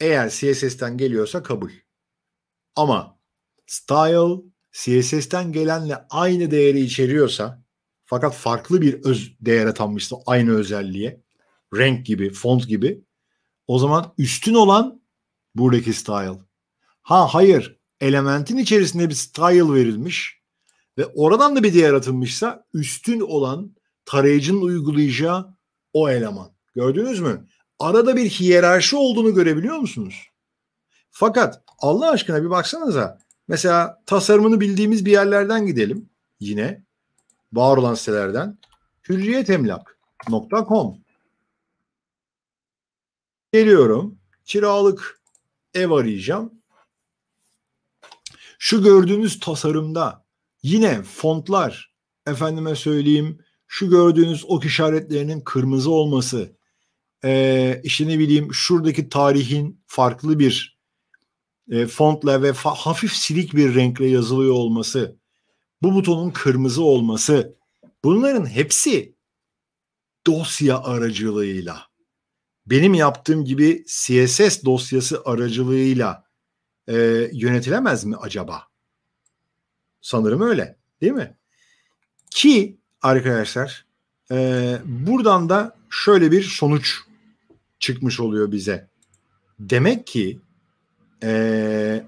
Eğer CSS'ten geliyorsa kabul. Ama style CSS'ten gelenle aynı değeri içeriyorsa fakat farklı bir öz değer atanmışsa aynı özelliğe renk gibi, font gibi o zaman üstün olan buradaki style. Ha hayır elementin içerisinde bir style verilmiş ve oradan da bir değer atılmışsa üstün olan tarayıcının uygulayacağı o eleman. Gördünüz mü? Arada bir hiyerarşi olduğunu görebiliyor musunuz? Fakat Allah aşkına bir baksanıza Mesela tasarımını bildiğimiz bir yerlerden gidelim yine. Var olan sitelerden. hürriyetemlak.com Geliyorum. Kiralık ev arayacağım. Şu gördüğünüz tasarımda yine fontlar efendime söyleyeyim şu gördüğünüz ok işaretlerinin kırmızı olması, e, işte ne bileyim şuradaki tarihin farklı bir e, fontla ve fa- hafif silik bir renkle yazılıyor olması, bu butonun kırmızı olması bunların hepsi dosya aracılığıyla benim yaptığım gibi CSS dosyası aracılığıyla e, yönetilemez mi acaba? Sanırım öyle değil mi? Ki arkadaşlar e, buradan da şöyle bir sonuç çıkmış oluyor bize. Demek ki ee,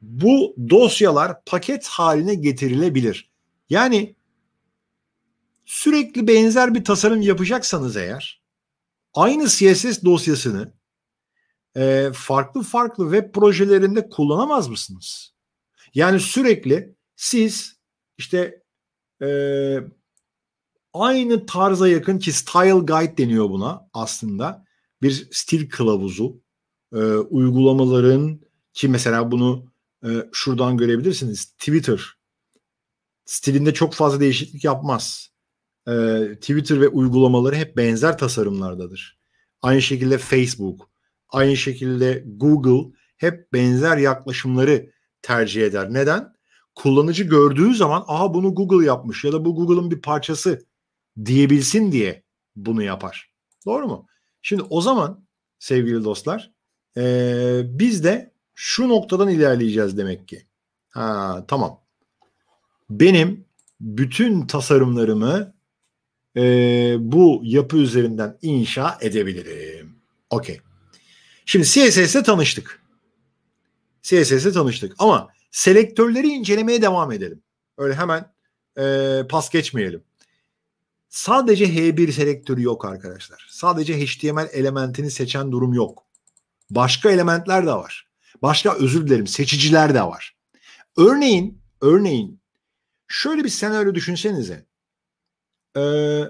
bu dosyalar paket haline getirilebilir. Yani sürekli benzer bir tasarım yapacaksanız eğer aynı CSS dosyasını e, farklı farklı web projelerinde kullanamaz mısınız? Yani sürekli siz işte e, aynı tarza yakın ki style guide deniyor buna aslında bir stil kılavuzu e, uygulamaların ki mesela bunu e, şuradan görebilirsiniz. Twitter stilinde çok fazla değişiklik yapmaz. E, Twitter ve uygulamaları hep benzer tasarımlardadır. Aynı şekilde Facebook, aynı şekilde Google hep benzer yaklaşımları tercih eder. Neden? Kullanıcı gördüğü zaman aha bunu Google yapmış ya da bu Google'ın bir parçası diyebilsin diye bunu yapar. Doğru mu? Şimdi o zaman sevgili dostlar ee, biz de şu noktadan ilerleyeceğiz demek ki. Ha, tamam. Benim bütün tasarımlarımı e, bu yapı üzerinden inşa edebilirim. Okey. Şimdi CSS'le tanıştık. CSS'le tanıştık ama selektörleri incelemeye devam edelim. Öyle hemen e, pas geçmeyelim. Sadece H1 selektörü yok arkadaşlar. Sadece HTML elementini seçen durum yok. Başka elementler de var. Başka özür dilerim seçiciler de var. Örneğin, örneğin şöyle bir senaryo düşünsenize. Ee,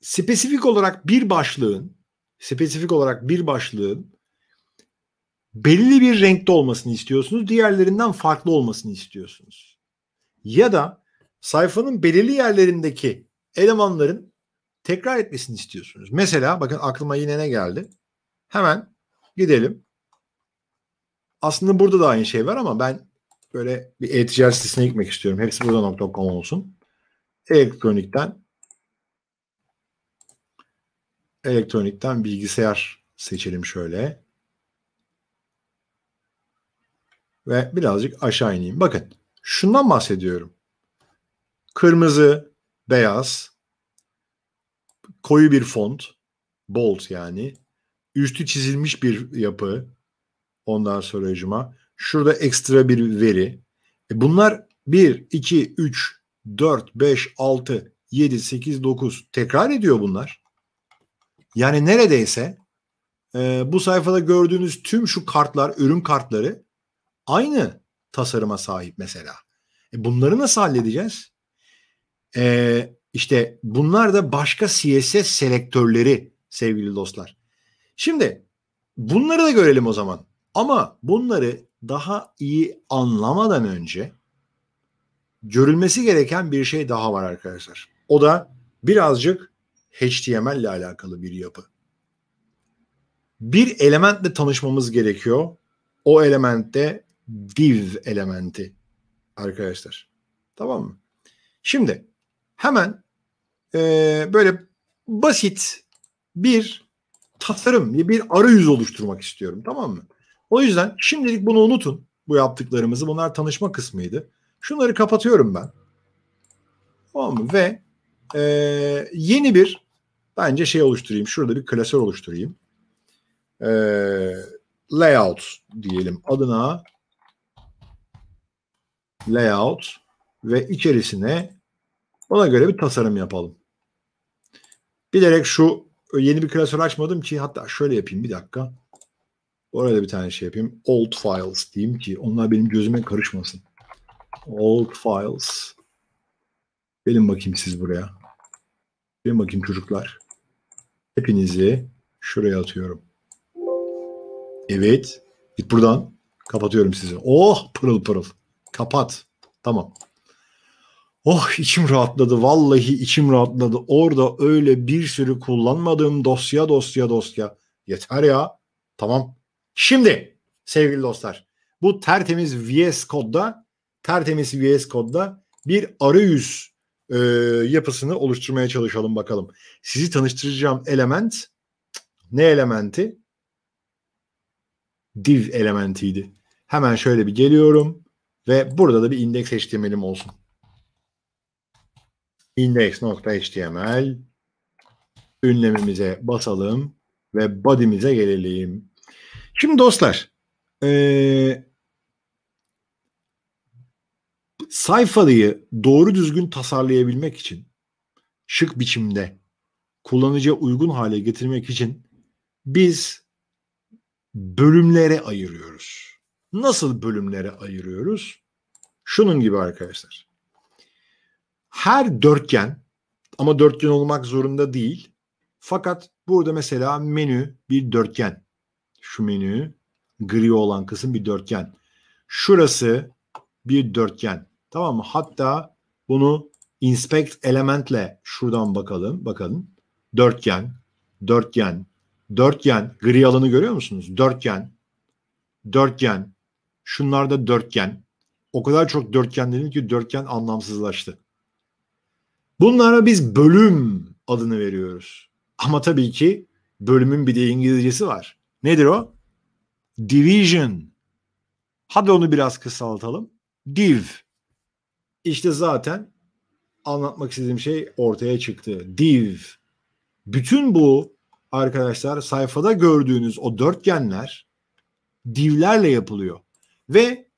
spesifik olarak bir başlığın spesifik olarak bir başlığın belli bir renkte olmasını istiyorsunuz. Diğerlerinden farklı olmasını istiyorsunuz. Ya da sayfanın belirli yerlerindeki elemanların tekrar etmesini istiyorsunuz. Mesela bakın aklıma yine ne geldi? Hemen gidelim. Aslında burada da aynı şey var ama ben böyle bir e-ticaret sitesine gitmek istiyorum. Hepsi burada.com olsun. Elektronikten elektronikten bilgisayar seçelim şöyle. Ve birazcık aşağı ineyim. Bakın şundan bahsediyorum. Kırmızı, beyaz, koyu bir font. Bold yani. Üstü çizilmiş bir yapı. Ondan sonra cuma. Şurada ekstra bir veri. E bunlar 1, 2, 3, 4, 5, 6, 7, 8, 9 tekrar ediyor bunlar. Yani neredeyse e, bu sayfada gördüğünüz tüm şu kartlar, ürün kartları aynı tasarıma sahip mesela. E bunları nasıl halledeceğiz? E, işte bunlar da başka CSS selektörleri sevgili dostlar. Şimdi bunları da görelim o zaman. Ama bunları daha iyi anlamadan önce görülmesi gereken bir şey daha var arkadaşlar. O da birazcık HTML ile alakalı bir yapı. Bir elementle tanışmamız gerekiyor. O element de div elementi arkadaşlar. Tamam mı? Şimdi hemen e, böyle basit bir tasarım, bir arayüz oluşturmak istiyorum. Tamam mı? O yüzden şimdilik bunu unutun. Bu yaptıklarımızı. Bunlar tanışma kısmıydı. Şunları kapatıyorum ben. Tamam mı? Ve e, yeni bir bence şey oluşturayım. Şurada bir klasör oluşturayım. E, layout diyelim adına layout ve içerisine ona göre bir tasarım yapalım. Bilerek şu e, yeni bir klasör açmadım ki hatta şöyle yapayım bir dakika. Orada bir tane şey yapayım. Old files diyeyim ki onlar benim gözüme karışmasın. Old files. Gelin bakayım siz buraya. Gelin bakayım çocuklar. Hepinizi şuraya atıyorum. Evet. Git buradan. Kapatıyorum sizi. Oh pırıl pırıl. Kapat. Tamam. Oh içim rahatladı vallahi içim rahatladı. Orada öyle bir sürü kullanmadığım dosya dosya dosya. Yeter ya. Tamam. Şimdi sevgili dostlar bu tertemiz VS Code'da tertemiz VS Code'da bir arayüz e, yapısını oluşturmaya çalışalım bakalım. Sizi tanıştıracağım element ne elementi? Div elementiydi. Hemen şöyle bir geliyorum ve burada da bir index HTML'im olsun index.html ünlemimize basalım ve body'mize gelelim. Şimdi dostlar ee, sayfayı doğru düzgün tasarlayabilmek için şık biçimde kullanıcıya uygun hale getirmek için biz bölümlere ayırıyoruz. Nasıl bölümlere ayırıyoruz? Şunun gibi arkadaşlar her dörtgen ama dörtgen olmak zorunda değil. Fakat burada mesela menü bir dörtgen. Şu menü gri olan kısım bir dörtgen. Şurası bir dörtgen. Tamam mı? Hatta bunu inspect elementle şuradan bakalım. Bakalım Dörtgen, dörtgen, dörtgen. Gri alanı görüyor musunuz? Dörtgen, dörtgen. Şunlar da dörtgen. O kadar çok dörtgen dedim ki dörtgen anlamsızlaştı. Bunlara biz bölüm adını veriyoruz. Ama tabii ki bölümün bir de İngilizcesi var. Nedir o? Division. Hadi onu biraz kısaltalım. Div. İşte zaten anlatmak istediğim şey ortaya çıktı. Div. Bütün bu arkadaşlar sayfada gördüğünüz o dörtgenler divlerle yapılıyor. Ve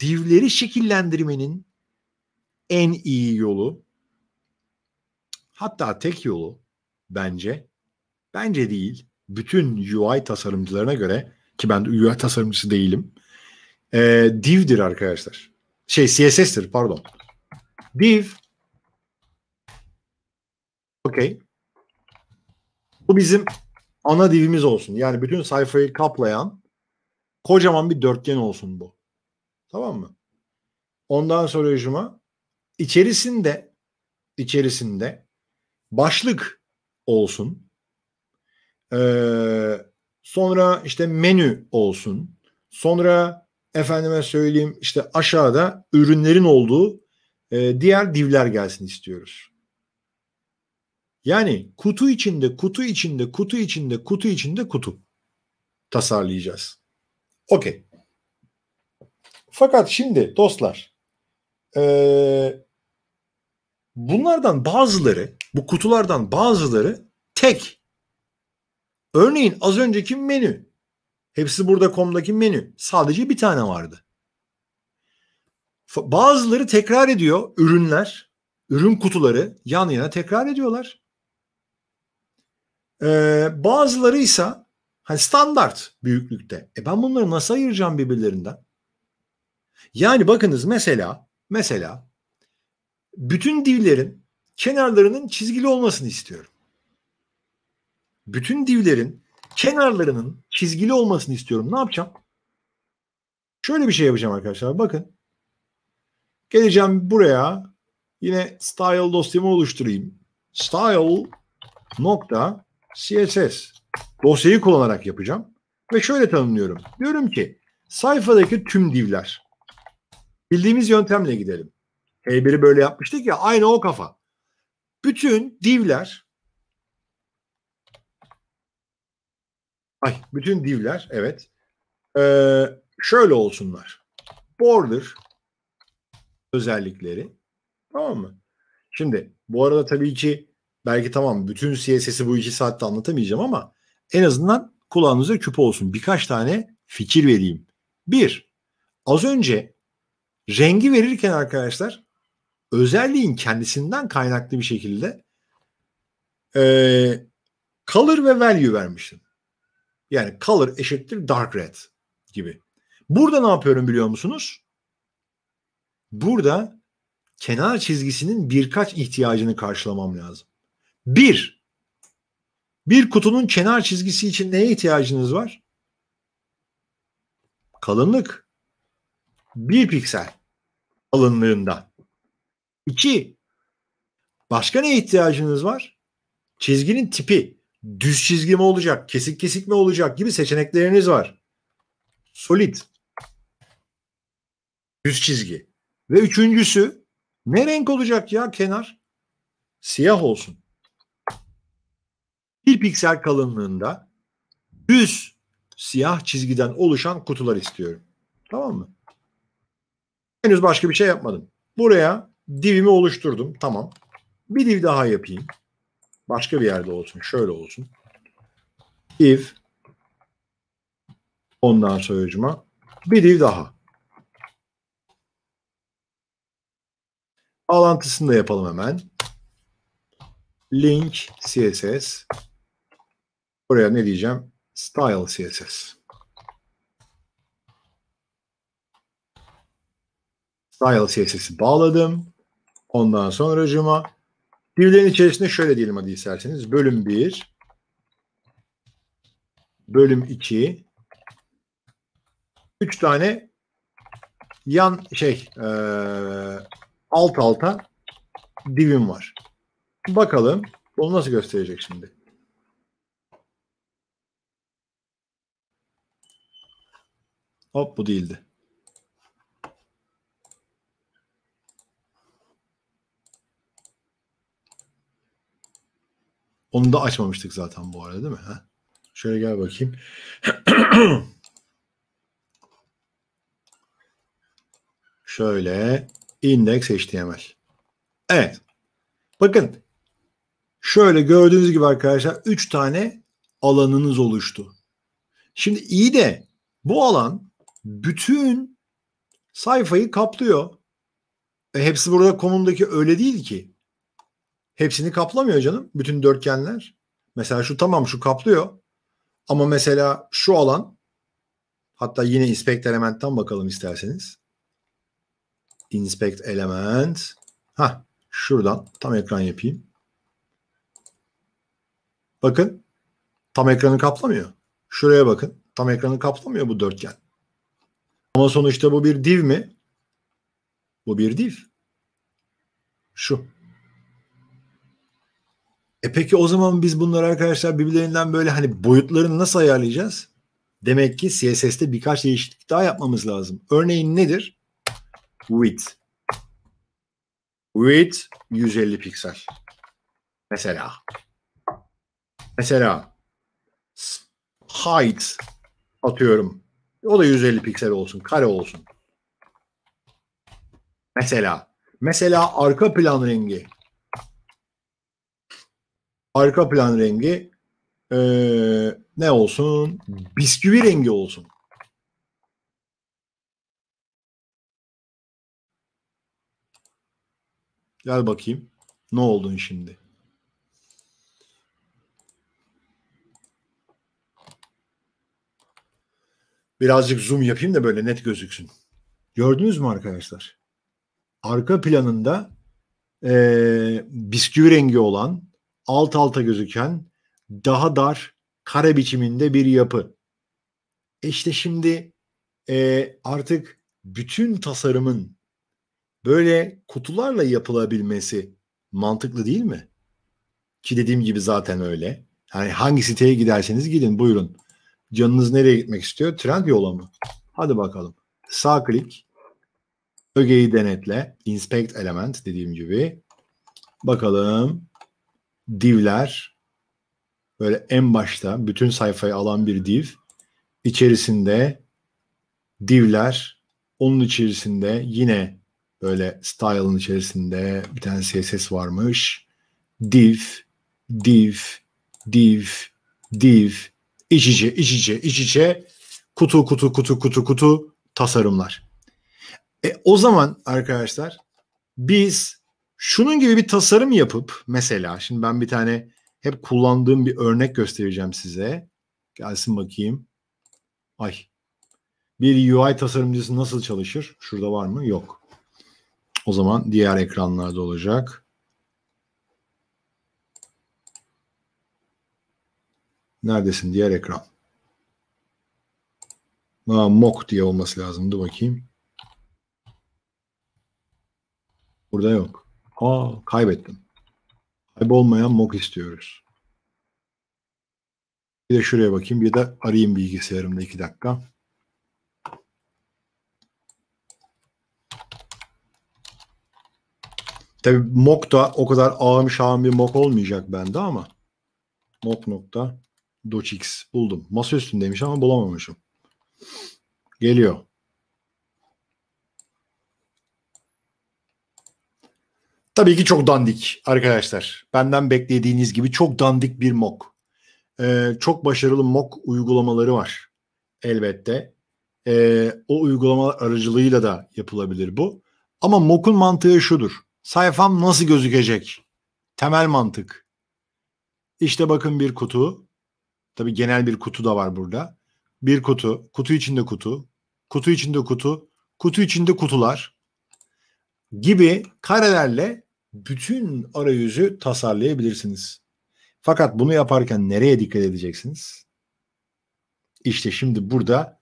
divleri şekillendirmenin en iyi yolu Hatta tek yolu bence bence değil bütün UI tasarımcılarına göre ki ben de UI tasarımcısı değilim. E, div'dir arkadaşlar. Şey CSS'tir pardon. Div Okey. Bu bizim ana divimiz olsun. Yani bütün sayfayı kaplayan kocaman bir dörtgen olsun bu. Tamam mı? Ondan sonra hocama içerisinde içerisinde başlık olsun. Ee, sonra işte menü olsun. Sonra efendime söyleyeyim işte aşağıda ürünlerin olduğu e, diğer divler gelsin istiyoruz. Yani kutu içinde, kutu içinde, kutu içinde, kutu içinde kutu tasarlayacağız. Okey. Fakat şimdi dostlar e, bunlardan bazıları bu kutulardan bazıları tek. Örneğin az önceki menü. Hepsi burada komdaki menü. Sadece bir tane vardı. Bazıları tekrar ediyor ürünler, ürün kutuları yan yana tekrar ediyorlar. Ee, bazıları ise hani standart büyüklükte. E ben bunları nasıl ayıracağım birbirlerinden? Yani bakınız mesela mesela bütün dillerin kenarlarının çizgili olmasını istiyorum. Bütün divlerin kenarlarının çizgili olmasını istiyorum. Ne yapacağım? Şöyle bir şey yapacağım arkadaşlar. Bakın. Geleceğim buraya. Yine style dosyamı oluşturayım. Style nokta CSS dosyayı kullanarak yapacağım. Ve şöyle tanımlıyorum. Diyorum ki sayfadaki tüm divler. Bildiğimiz yöntemle gidelim. H1'i böyle yapmıştık ya aynı o kafa. Bütün divler ay bütün divler evet e, şöyle olsunlar. Border özellikleri tamam mı? Şimdi bu arada tabii ki belki tamam bütün CSS'i bu iki saatte anlatamayacağım ama en azından kulağınıza küpe olsun. Birkaç tane fikir vereyim. Bir, az önce rengi verirken arkadaşlar özelliğin kendisinden kaynaklı bir şekilde e, color ve value vermiştim. Yani color eşittir dark red gibi. Burada ne yapıyorum biliyor musunuz? Burada kenar çizgisinin birkaç ihtiyacını karşılamam lazım. Bir, bir kutunun kenar çizgisi için neye ihtiyacınız var? Kalınlık. Bir piksel kalınlığında. İki, başka neye ihtiyacınız var? Çizginin tipi. Düz çizgi mi olacak, kesik kesik mi olacak gibi seçenekleriniz var. Solid. Düz çizgi. Ve üçüncüsü ne renk olacak ya kenar? Siyah olsun. Bir piksel kalınlığında düz siyah çizgiden oluşan kutular istiyorum. Tamam mı? Henüz başka bir şey yapmadım. Buraya Divimi oluşturdum. Tamam. Bir div daha yapayım. Başka bir yerde olsun. Şöyle olsun. Div ondan sonucuma bir div daha. Bağlantısını da yapalım hemen. Link CSS Oraya ne diyeceğim? Style CSS. Style CSS'i bağladım. Ondan sonra cuma. Birbirlerinin içerisinde şöyle diyelim hadi isterseniz. Bölüm 1, bölüm 2, 3 tane yan şey e, alt alta divim var. Bakalım onu nasıl gösterecek şimdi? Hop bu değildi. Onu da açmamıştık zaten bu arada değil mi? Ha, Şöyle gel bakayım. Şöyle index HTML. Evet. Bakın şöyle gördüğünüz gibi arkadaşlar 3 tane alanınız oluştu. Şimdi iyi de bu alan bütün sayfayı kaplıyor. E, hepsi burada konumdaki öyle değil ki. Hepsini kaplamıyor canım. Bütün dörtgenler. Mesela şu tamam şu kaplıyor. Ama mesela şu alan hatta yine inspect elementten bakalım isterseniz. Inspect element. Ha şuradan tam ekran yapayım. Bakın tam ekranı kaplamıyor. Şuraya bakın. Tam ekranı kaplamıyor bu dörtgen. Ama sonuçta bu bir div mi? Bu bir div. Şu. E peki o zaman biz bunları arkadaşlar birbirlerinden böyle hani boyutlarını nasıl ayarlayacağız? Demek ki CSS'te birkaç değişiklik daha yapmamız lazım. Örneğin nedir? Width. Width 150 piksel. Mesela. Mesela height atıyorum. O da 150 piksel olsun, kare olsun. Mesela mesela arka plan rengi Arka plan rengi e, ne olsun? Bisküvi rengi olsun. Gel bakayım. Ne oldun şimdi? Birazcık zoom yapayım da böyle net gözüksün. Gördünüz mü arkadaşlar? Arka planında e, bisküvi rengi olan alt alta gözüken daha dar kare biçiminde bir yapı. E işte şimdi e, artık bütün tasarımın böyle kutularla yapılabilmesi mantıklı değil mi? Ki dediğim gibi zaten öyle. Yani hangi siteye giderseniz gidin buyurun. Canınız nereye gitmek istiyor? Trend yola mı? Hadi bakalım. Sağ klik. Ögeyi denetle. Inspect element dediğim gibi. Bakalım divler böyle en başta bütün sayfayı alan bir div içerisinde divler onun içerisinde yine böyle style'ın içerisinde bir tane CSS varmış. Div, div, div, div, iç içe, iç içe, iç içe kutu kutu kutu kutu kutu tasarımlar. E, o zaman arkadaşlar biz şunun gibi bir tasarım yapıp mesela şimdi ben bir tane hep kullandığım bir örnek göstereceğim size. Gelsin bakayım. Ay. Bir UI tasarımcısı nasıl çalışır? Şurada var mı? Yok. O zaman diğer ekranlarda olacak. Neredesin diğer ekran? Ha, mock diye olması lazımdı bakayım. Burada yok. Aa kaybettim. Kaybolmayan mock istiyoruz. Bir de şuraya bakayım bir de arayayım bilgisayarımda iki dakika. Tabi mock da o kadar ağım şahım bir mock olmayacak bende ama mock nokta dochx buldum. Masa üstündeymiş ama bulamamışım. Geliyor. Tabii ki çok dandik arkadaşlar. Benden beklediğiniz gibi çok dandik bir mock. Ee, çok başarılı mock uygulamaları var elbette. Ee, o uygulamalar aracılığıyla da yapılabilir bu. Ama mock'un mantığı şudur. Sayfam nasıl gözükecek? Temel mantık. İşte bakın bir kutu. Tabii genel bir kutu da var burada. Bir kutu, kutu içinde kutu, kutu içinde kutu, kutu içinde kutular gibi karelerle bütün arayüzü tasarlayabilirsiniz. Fakat bunu yaparken nereye dikkat edeceksiniz? İşte şimdi burada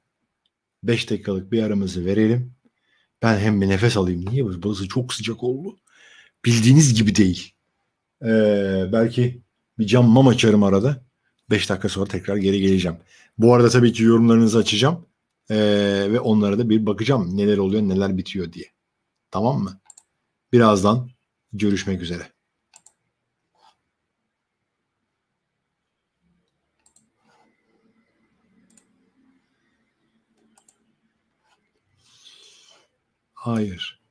5 dakikalık bir aramızı verelim. Ben hem bir nefes alayım. Niye? Burası çok sıcak oldu. Bildiğiniz gibi değil. Ee, belki bir cam mam açarım arada. 5 dakika sonra tekrar geri geleceğim. Bu arada tabii ki yorumlarınızı açacağım. Ee, ve onlara da bir bakacağım. Neler oluyor neler bitiyor diye. Tamam mı? Birazdan Görüşmek üzere. Hayır.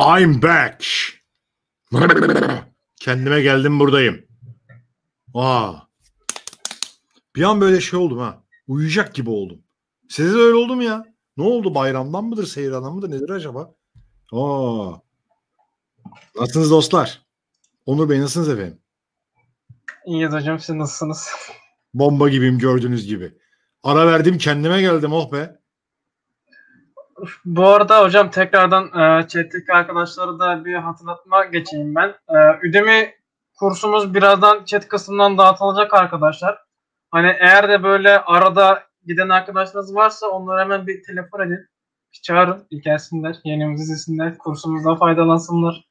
I'm back. Kendime geldim buradayım. Aa. Bir an böyle şey oldum ha. Uyuyacak gibi oldum. Size de öyle oldu mu ya? Ne oldu bayramdan mıdır seyrandan mıdır nedir acaba? Aa. Nasılsınız dostlar? Onur Bey nasılsınız efendim? İyiyiz hocam siz nasılsınız? Bomba gibiyim gördüğünüz gibi. Ara verdim kendime geldim oh be. Bu arada hocam tekrardan e, chat'teki arkadaşlara da bir hatırlatma geçeyim ben. E, Udemy kursumuz birazdan chat kısmından dağıtılacak arkadaşlar. Hani eğer de böyle arada giden arkadaşlarınız varsa onları hemen bir telefon edin. Bir çağırın, bir gelsinler, yayınımızı izlesinler, kursumuzdan faydalansınlar.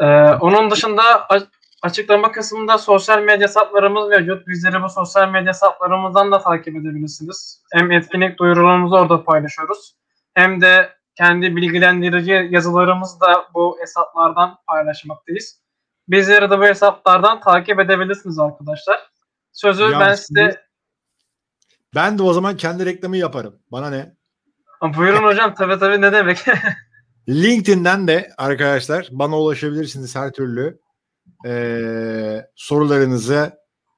Ee, onun dışında Açıklama kısmında sosyal medya hesaplarımız mevcut. Bizleri bu sosyal medya hesaplarımızdan da takip edebilirsiniz. Hem etkinlik duyurularımızı orada paylaşıyoruz. Hem de kendi bilgilendirici yazılarımızı da bu hesaplardan paylaşmaktayız. Bizleri de bu hesaplardan takip edebilirsiniz arkadaşlar. Sözü Yansınız. ben size... Ben de o zaman kendi reklamı yaparım. Bana ne? Buyurun hocam tabii tabii ne demek. LinkedIn'den de arkadaşlar bana ulaşabilirsiniz her türlü. Ee, sorularınızı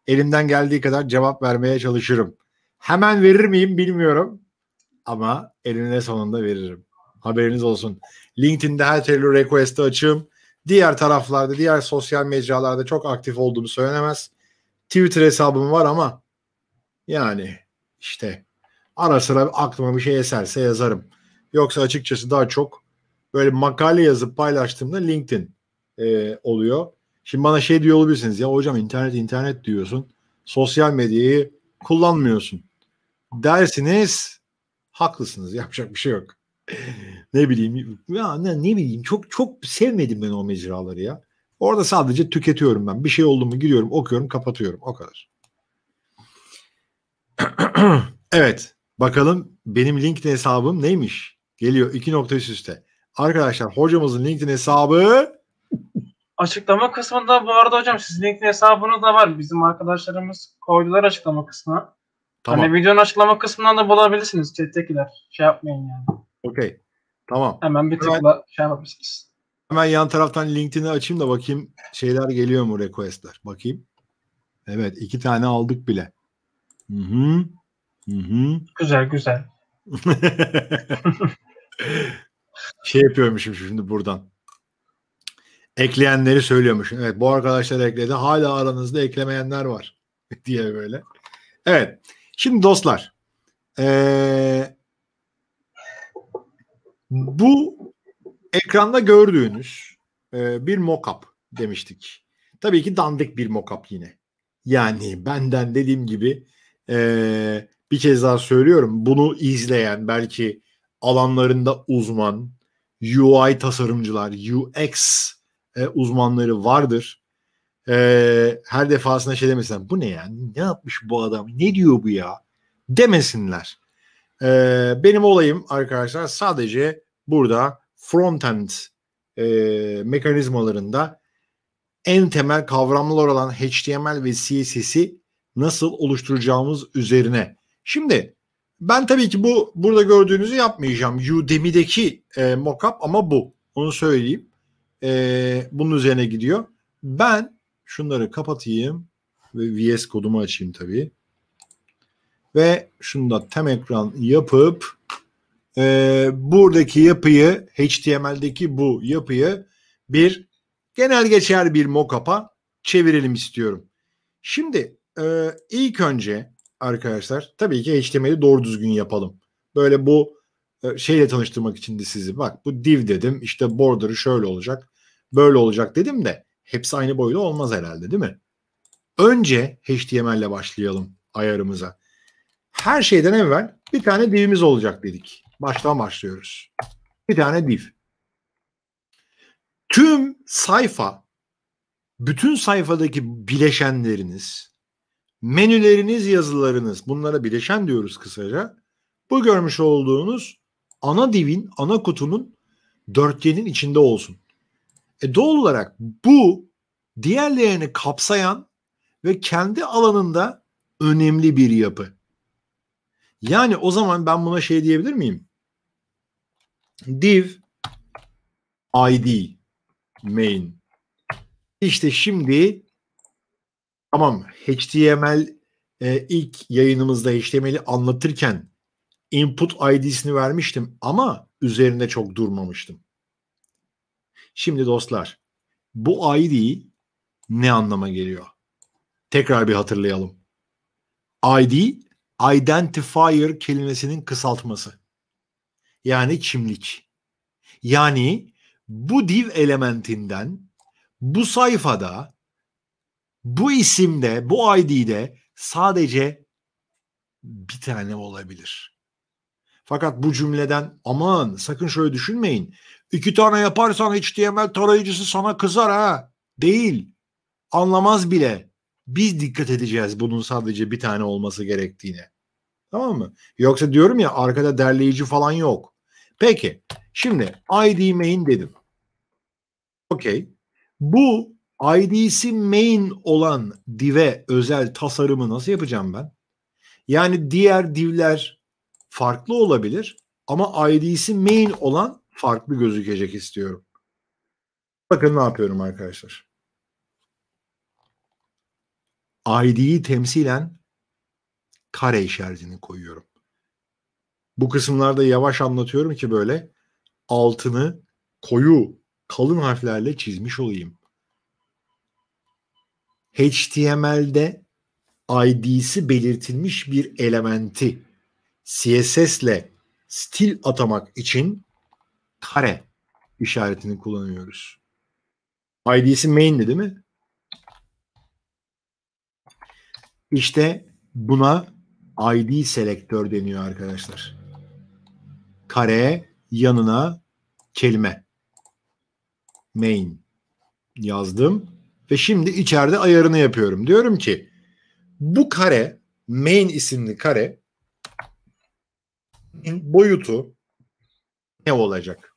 elimden geldiği kadar cevap vermeye çalışırım. Hemen verir miyim bilmiyorum ama eline sonunda veririm. Haberiniz olsun. LinkedIn'de her türlü request'i açığım. Diğer taraflarda, diğer sosyal mecralarda çok aktif olduğumu söylenemez. Twitter hesabım var ama yani işte ara sıra aklıma bir şey eserse yazarım. Yoksa açıkçası daha çok böyle makale yazıp paylaştığımda LinkedIn e, oluyor. Şimdi bana şey diyor olabilirsiniz ya hocam internet internet diyorsun. Sosyal medyayı kullanmıyorsun. Dersiniz haklısınız yapacak bir şey yok. ne bileyim ya ne, ne bileyim çok çok sevmedim ben o mecraları ya. Orada sadece tüketiyorum ben. Bir şey oldu mu giriyorum, okuyorum, kapatıyorum. O kadar. evet. Bakalım benim LinkedIn hesabım neymiş? Geliyor iki nokta Arkadaşlar hocamızın LinkedIn hesabı Açıklama kısmında bu arada hocam sizin LinkedIn hesabınız da var. Bizim arkadaşlarımız koydular açıklama kısmına. Tamam. Hani videonun açıklama kısmından da bulabilirsiniz chat'tekiler. Şey yapmayın yani. Okey. Tamam. Hemen bir tıkla hemen, şey yapabilirsiniz. Hemen yan taraftan LinkedIn'i açayım da bakayım şeyler geliyor mu request'ler. Bakayım. Evet iki tane aldık bile. Hı hı. Hı hı. Güzel güzel. şey yapıyormuşum şimdi buradan. Ekleyenleri söylüyormuş. Evet bu arkadaşlar ekledi. Hala aranızda eklemeyenler var diye böyle. Evet. Şimdi dostlar ee, bu ekranda gördüğünüz e, bir mockup demiştik. Tabii ki dandik bir mockup yine. Yani benden dediğim gibi e, bir kez daha söylüyorum. Bunu izleyen belki alanlarında uzman UI tasarımcılar, UX e, uzmanları vardır. E, her defasında şey demesinler. Bu ne yani? Ne yapmış bu adam? Ne diyor bu ya? Demesinler. E, benim olayım arkadaşlar sadece burada frontend e, mekanizmalarında en temel kavramlar olan HTML ve CSS'i nasıl oluşturacağımız üzerine. Şimdi ben tabii ki bu burada gördüğünüzü yapmayacağım. Udemy'deki e, mockup ama bu. Onu söyleyeyim. Ee, bunun üzerine gidiyor. Ben şunları kapatayım ve VS kodumu açayım tabii. Ve şunu da tam ekran yapıp e, buradaki yapıyı HTML'deki bu yapıyı bir genel geçer bir mockup'a çevirelim istiyorum. Şimdi e, ilk önce arkadaşlar tabii ki HTML'i doğru düzgün yapalım. Böyle bu e, şeyle tanıştırmak için de sizi bak bu div dedim işte border'ı şöyle olacak böyle olacak dedim de hepsi aynı boyda olmaz herhalde değil mi? Önce HTML ile başlayalım ayarımıza. Her şeyden evvel bir tane divimiz olacak dedik. Baştan başlıyoruz. Bir tane div. Tüm sayfa, bütün sayfadaki bileşenleriniz, menüleriniz, yazılarınız bunlara bileşen diyoruz kısaca. Bu görmüş olduğunuz ana divin, ana kutunun dörtgenin içinde olsun. E doğal olarak bu diğerlerini kapsayan ve kendi alanında önemli bir yapı. Yani o zaman ben buna şey diyebilir miyim? Div ID main. İşte şimdi tamam HTML e, ilk yayınımızda HTML'i anlatırken input ID'sini vermiştim ama üzerinde çok durmamıştım. Şimdi dostlar bu ID ne anlama geliyor? Tekrar bir hatırlayalım. ID identifier kelimesinin kısaltması. Yani kimlik. Yani bu div elementinden bu sayfada bu isimde bu ID'de sadece bir tane olabilir. Fakat bu cümleden aman sakın şöyle düşünmeyin. İki tane yaparsan HTML tarayıcısı sana kızar ha. Değil. Anlamaz bile. Biz dikkat edeceğiz bunun sadece bir tane olması gerektiğine. Tamam mı? Yoksa diyorum ya arkada derleyici falan yok. Peki şimdi ID main dedim. Okey. Bu ID'si main olan div'e özel tasarımı nasıl yapacağım ben? Yani diğer div'ler farklı olabilir ama ID'si main olan farklı gözükecek istiyorum. Bakın ne yapıyorum arkadaşlar. ID'yi temsilen kare işaretini koyuyorum. Bu kısımlarda yavaş anlatıyorum ki böyle altını koyu kalın harflerle çizmiş olayım. HTML'de ID'si belirtilmiş bir elementi CSS ile stil atamak için kare işaretini kullanıyoruz. ID'si main'di değil mi? İşte buna ID selektör deniyor arkadaşlar. Kare yanına kelime. Main yazdım ve şimdi içeride ayarını yapıyorum. Diyorum ki bu kare main isimli kare boyutu ne olacak?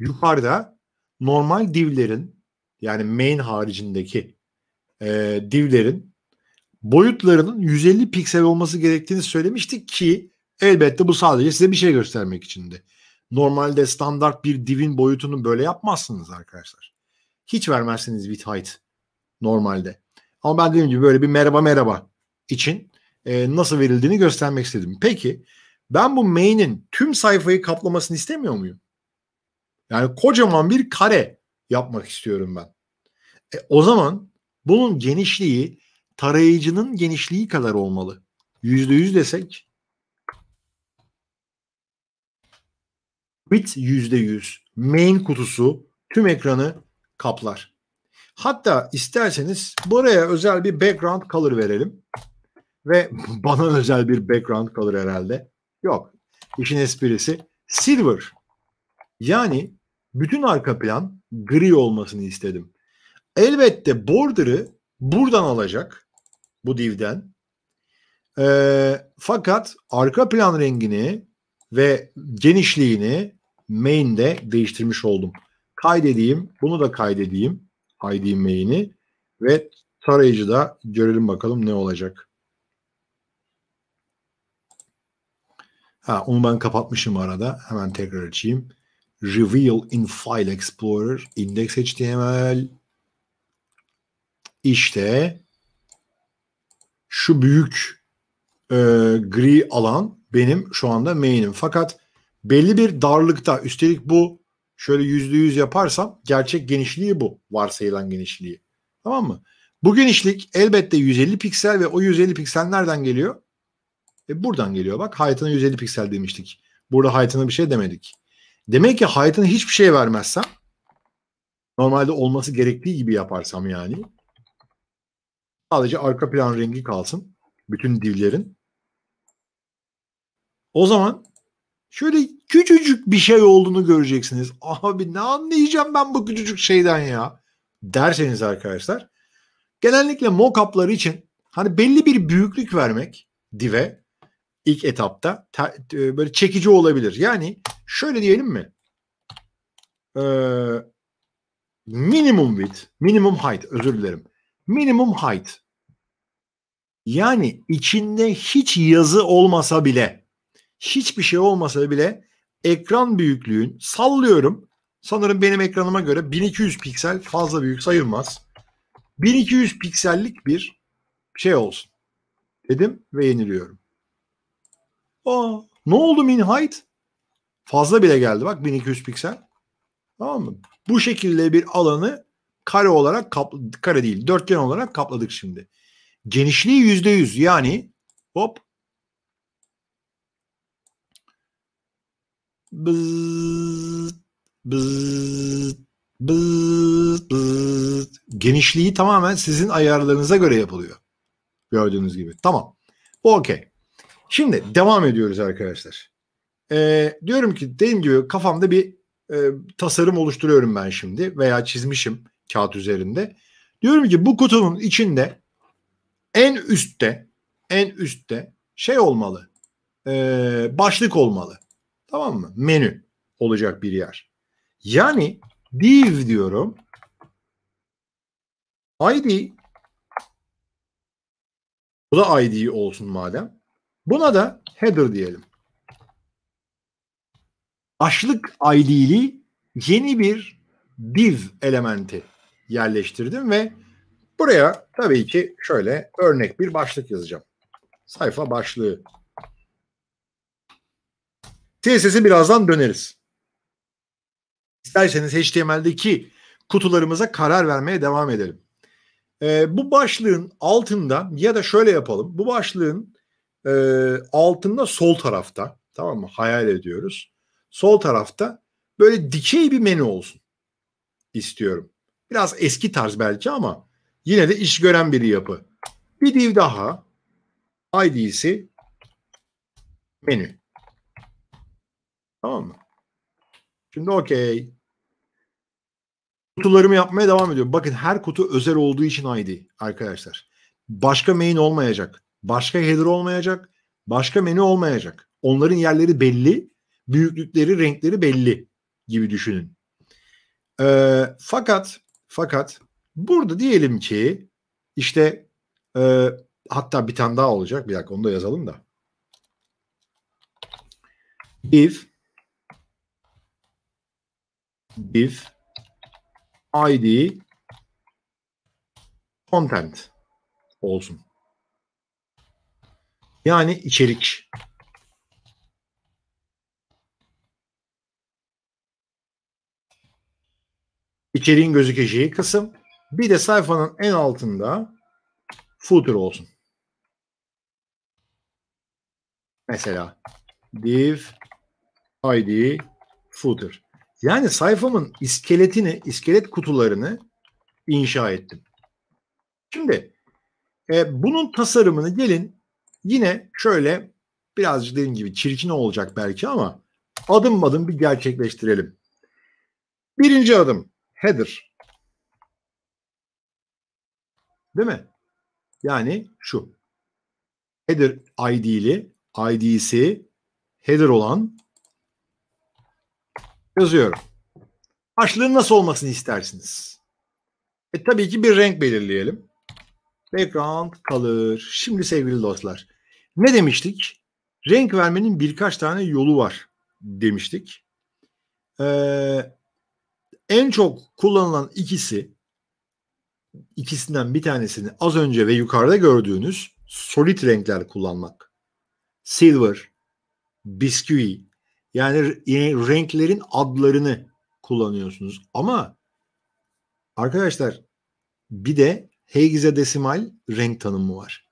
yukarıda normal divlerin yani main haricindeki e, divlerin boyutlarının 150 piksel olması gerektiğini söylemiştik ki elbette bu sadece size bir şey göstermek içindi. Normalde standart bir divin boyutunu böyle yapmazsınız arkadaşlar. Hiç vermezsiniz bit height normalde. Ama ben dediğim gibi böyle bir merhaba merhaba için e, nasıl verildiğini göstermek istedim. Peki ben bu main'in tüm sayfayı kaplamasını istemiyor muyum? Yani kocaman bir kare yapmak istiyorum ben. E, o zaman bunun genişliği tarayıcının genişliği kadar olmalı. Yüzde yüz desek bit yüzde yüz main kutusu tüm ekranı kaplar. Hatta isterseniz buraya özel bir background color verelim. Ve bana özel bir background color herhalde. Yok. İşin esprisi silver. Yani bütün arka plan gri olmasını istedim. Elbette border'ı buradan alacak bu divden. Ee, fakat arka plan rengini ve genişliğini main'de değiştirmiş oldum. Kaydedeyim. Bunu da kaydedeyim. ID main'i ve tarayıcıda görelim bakalım ne olacak. Ha, onu ben kapatmışım arada. Hemen tekrar açayım reveal in file explorer index.html işte şu büyük e, gri alan benim şu anda main'im. Fakat belli bir darlıkta üstelik bu şöyle yüzde yüz yaparsam gerçek genişliği bu varsayılan genişliği. Tamam mı? Bu genişlik elbette 150 piksel ve o 150 piksel nereden geliyor? E buradan geliyor bak. Hayatına 150 piksel demiştik. Burada hayatına bir şey demedik. Demek ki hayatına hiçbir şey vermezsem normalde olması gerektiği gibi yaparsam yani sadece arka plan rengi kalsın bütün divlerin, O zaman şöyle küçücük bir şey olduğunu göreceksiniz. Abi ne anlayacağım ben bu küçücük şeyden ya derseniz arkadaşlar genellikle mockup'lar için hani belli bir büyüklük vermek dive ilk etapta ta, e, böyle çekici olabilir. Yani şöyle diyelim mi? E, minimum width, minimum height özür dilerim. Minimum height. Yani içinde hiç yazı olmasa bile, hiçbir şey olmasa bile ekran büyüklüğün sallıyorum. Sanırım benim ekranıma göre 1200 piksel fazla büyük sayılmaz. 1200 piksellik bir şey olsun dedim ve yeniliyorum. Aa, ne oldu min height? Fazla bile geldi bak 1200 piksel. Tamam mı? Bu şekilde bir alanı kare olarak kapladık. Kare değil dörtgen olarak kapladık şimdi. Genişliği yüzde yüz yani hop genişliği tamamen sizin ayarlarınıza göre yapılıyor. Gördüğünüz gibi. Tamam. Bu okey. Şimdi devam ediyoruz arkadaşlar. Ee, diyorum ki dediğim gibi kafamda bir e, tasarım oluşturuyorum ben şimdi veya çizmişim kağıt üzerinde. Diyorum ki bu kutunun içinde en üstte en üstte şey olmalı. E, başlık olmalı. Tamam mı? Menü olacak bir yer. Yani div diyorum. ID bu da ID olsun madem. Buna da header diyelim. Başlık ID'li yeni bir div elementi yerleştirdim ve buraya tabii ki şöyle örnek bir başlık yazacağım. Sayfa başlığı. CSS'i birazdan döneriz. İsterseniz HTML'deki kutularımıza karar vermeye devam edelim. Ee, bu başlığın altında ya da şöyle yapalım. Bu başlığın e, altında sol tarafta tamam mı hayal ediyoruz. Sol tarafta böyle dikey bir menü olsun istiyorum. Biraz eski tarz belki ama yine de iş gören bir yapı. Bir div daha ID'si menü. Tamam mı? Şimdi okey. Kutularımı yapmaya devam ediyorum. Bakın her kutu özel olduğu için ID arkadaşlar. Başka main olmayacak. Başka header olmayacak. Başka menü olmayacak. Onların yerleri belli. Büyüklükleri, renkleri belli gibi düşünün. Ee, fakat fakat burada diyelim ki işte e, hatta bir tane daha olacak. Bir dakika onu da yazalım da. If if id content olsun. Yani içerik. İçeriğin gözükeceği kısım. Bir de sayfanın en altında footer olsun. Mesela div id footer. Yani sayfamın iskeletini, iskelet kutularını inşa ettim. Şimdi e, bunun tasarımını gelin Yine şöyle birazcık dediğim gibi çirkin olacak belki ama adım adım bir gerçekleştirelim. Birinci adım header. Değil mi? Yani şu. Header ID'li, ID'si header olan yazıyorum. Başlığın nasıl olmasını istersiniz? E tabii ki bir renk belirleyelim background kalır. Şimdi sevgili dostlar ne demiştik? Renk vermenin birkaç tane yolu var demiştik. Ee, en çok kullanılan ikisi ikisinden bir tanesini az önce ve yukarıda gördüğünüz solit renkler kullanmak. Silver, bisküvi yani renklerin adlarını kullanıyorsunuz. Ama arkadaşlar bir de hexadesimal renk tanımı var.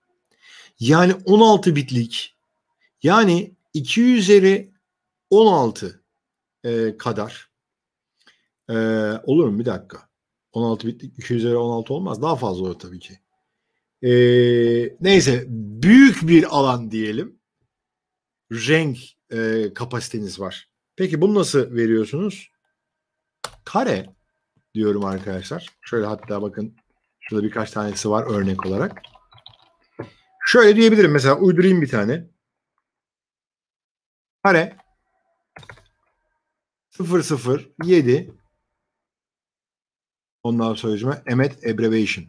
Yani 16 bitlik yani 2 üzeri 16 e, kadar e, olur mu? Bir dakika. 16 bitlik 2 üzeri 16 olmaz. Daha fazla olur tabii ki. E, neyse büyük bir alan diyelim. Renk e, kapasiteniz var. Peki bunu nasıl veriyorsunuz? Kare diyorum arkadaşlar. Şöyle hatta bakın Şurada birkaç tanesi var örnek olarak. Şöyle diyebilirim mesela uydurayım bir tane. Kare 007 0 7 ondan sonra emet abbreviation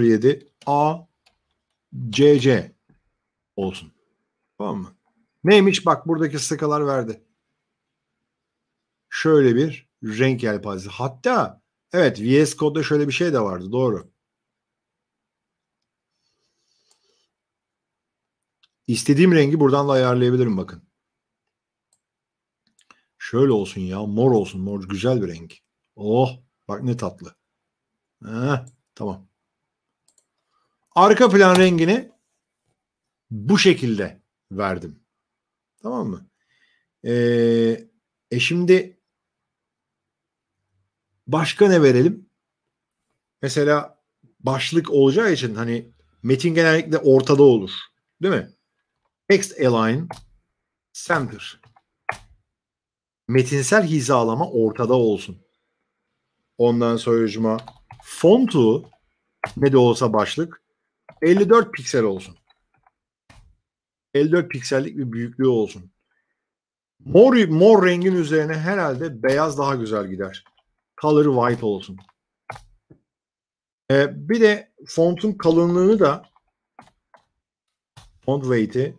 007 A C C olsun. Tamam mı? Neymiş? Bak buradaki sıkalar verdi. Şöyle bir renk yelpazesi. Hatta Evet VS Code'da şöyle bir şey de vardı doğru. İstediğim rengi buradan da ayarlayabilirim bakın. Şöyle olsun ya mor olsun mor güzel bir renk. Oh bak ne tatlı. Heh, tamam. Arka plan rengini bu şekilde verdim. Tamam mı? Ee, e şimdi Başka ne verelim? Mesela başlık olacağı için hani metin genellikle ortada olur. Değil mi? Text align center. Metinsel hizalama ortada olsun. Ondan sonra sonracıma fontu ne de olsa başlık 54 piksel olsun. 54 piksellik bir büyüklüğü olsun. Mor, mor rengin üzerine herhalde beyaz daha güzel gider color white olsun. Ee, bir de fontun kalınlığını da font weight'i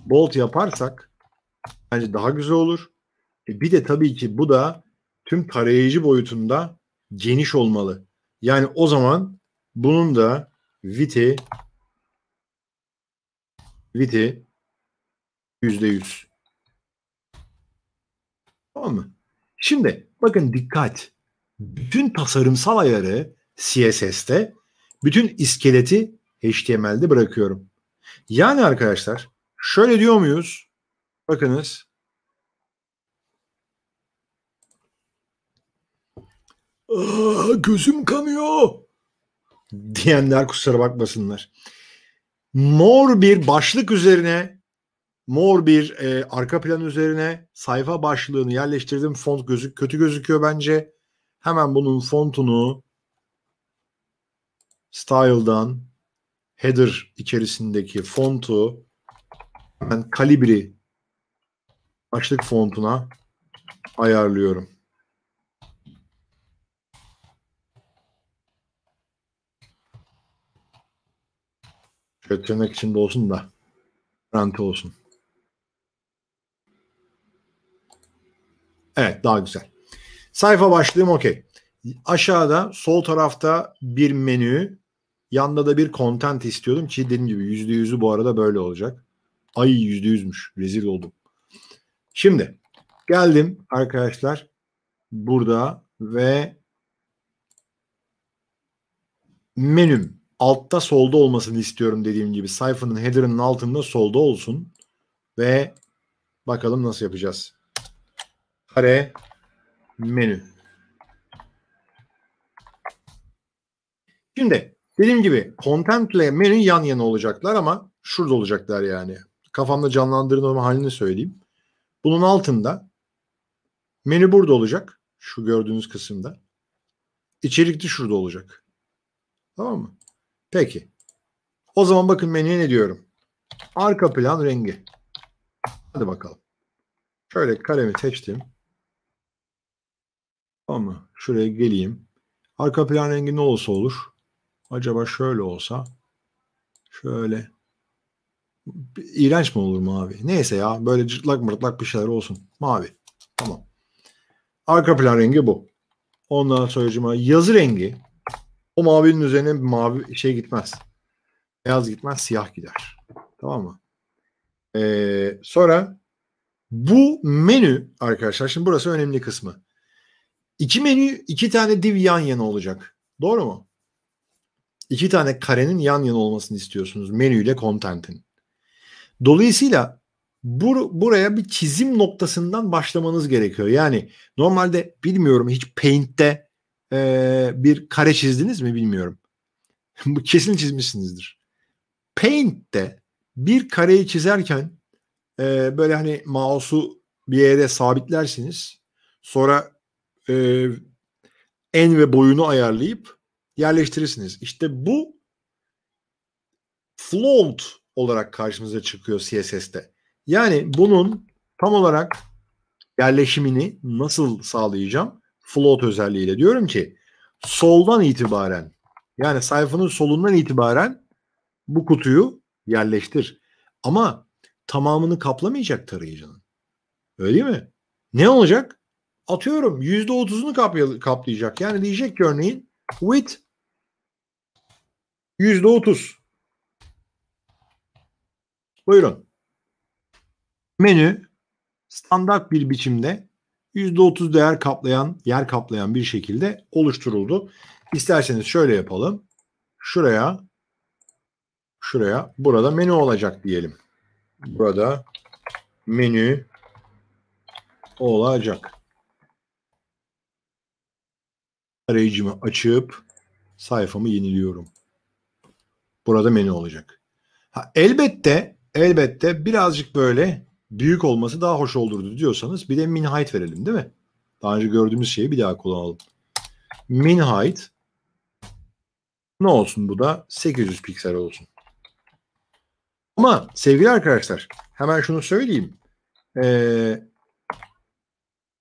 bold yaparsak bence daha güzel olur. E bir de tabii ki bu da tüm tarayıcı boyutunda geniş olmalı. Yani o zaman bunun da viti viti yüzde yüz. Tamam mı? Şimdi Bakın dikkat. Bütün tasarımsal ayarı CSS'te, bütün iskeleti HTML'de bırakıyorum. Yani arkadaşlar şöyle diyor muyuz? Bakınız. Aa, gözüm kanıyor diyenler kusura bakmasınlar. Mor bir başlık üzerine mor bir e, arka plan üzerine sayfa başlığını yerleştirdim. Font gözük kötü gözüküyor bence. Hemen bunun fontunu style'dan header içerisindeki fontu hemen kalibri başlık fontuna ayarlıyorum. Şöyle tırnak içinde olsun da rant olsun. Evet daha güzel. Sayfa başlığım okey. Aşağıda sol tarafta bir menü. Yanda da bir content istiyordum ki dediğim gibi yüzde yüzü bu arada böyle olacak. Ay yüzde yüzmüş. Rezil oldum. Şimdi geldim arkadaşlar burada ve menüm altta solda olmasını istiyorum dediğim gibi sayfanın header'ının altında solda olsun ve bakalım nasıl yapacağız kare menü. Şimdi dediğim gibi content ile menü yan yana olacaklar ama şurada olacaklar yani. Kafamda canlandırdığım halini söyleyeyim. Bunun altında menü burada olacak. Şu gördüğünüz kısımda. İçerik de şurada olacak. Tamam mı? Peki. O zaman bakın menüye ne diyorum. Arka plan rengi. Hadi bakalım. Şöyle kalemi seçtim. Tamam mı? Şuraya geleyim. Arka plan rengi ne olsa olur? Acaba şöyle olsa şöyle iğrenç mi olur mavi? Neyse ya böyle cırtlak mırtlak bir şeyler olsun. Mavi. Tamam. Arka plan rengi bu. Ondan sonra yazı rengi o mavinin üzerine bir mavi şey gitmez. Beyaz gitmez siyah gider. Tamam mı? Ee, sonra bu menü arkadaşlar şimdi burası önemli kısmı. İki menü, iki tane div yan yana olacak. Doğru mu? İki tane karenin yan yana olmasını istiyorsunuz menüyle content'in. Dolayısıyla bur buraya bir çizim noktasından başlamanız gerekiyor. Yani normalde bilmiyorum hiç Paint'te e, bir kare çizdiniz mi bilmiyorum. Bu kesin çizmişsinizdir. Paint'te bir kareyi çizerken e, böyle hani mouse'u bir yere sabitlersiniz. Sonra e, en ve boyunu ayarlayıp yerleştirirsiniz. İşte bu float olarak karşımıza çıkıyor CSS'te. Yani bunun tam olarak yerleşimini nasıl sağlayacağım? Float özelliğiyle diyorum ki soldan itibaren yani sayfanın solundan itibaren bu kutuyu yerleştir. Ama tamamını kaplamayacak tarayıcının. Öyle değil mi? Ne olacak? atıyorum %30'unu kaplayacak. Yani diyecek ki örneğin with %30. Buyurun. Menü standart bir biçimde %30 değer kaplayan, yer kaplayan bir şekilde oluşturuldu. İsterseniz şöyle yapalım. Şuraya şuraya burada menü olacak diyelim. Burada menü olacak. Arayıcımı açıp sayfamı yeniliyorum. Burada menü olacak. Ha, elbette elbette birazcık böyle büyük olması daha hoş olurdu diyorsanız bir de min height verelim değil mi? Daha önce gördüğümüz şeyi bir daha kullanalım. Min height ne olsun bu da 800 piksel olsun. Ama sevgili arkadaşlar hemen şunu söyleyeyim. Ee,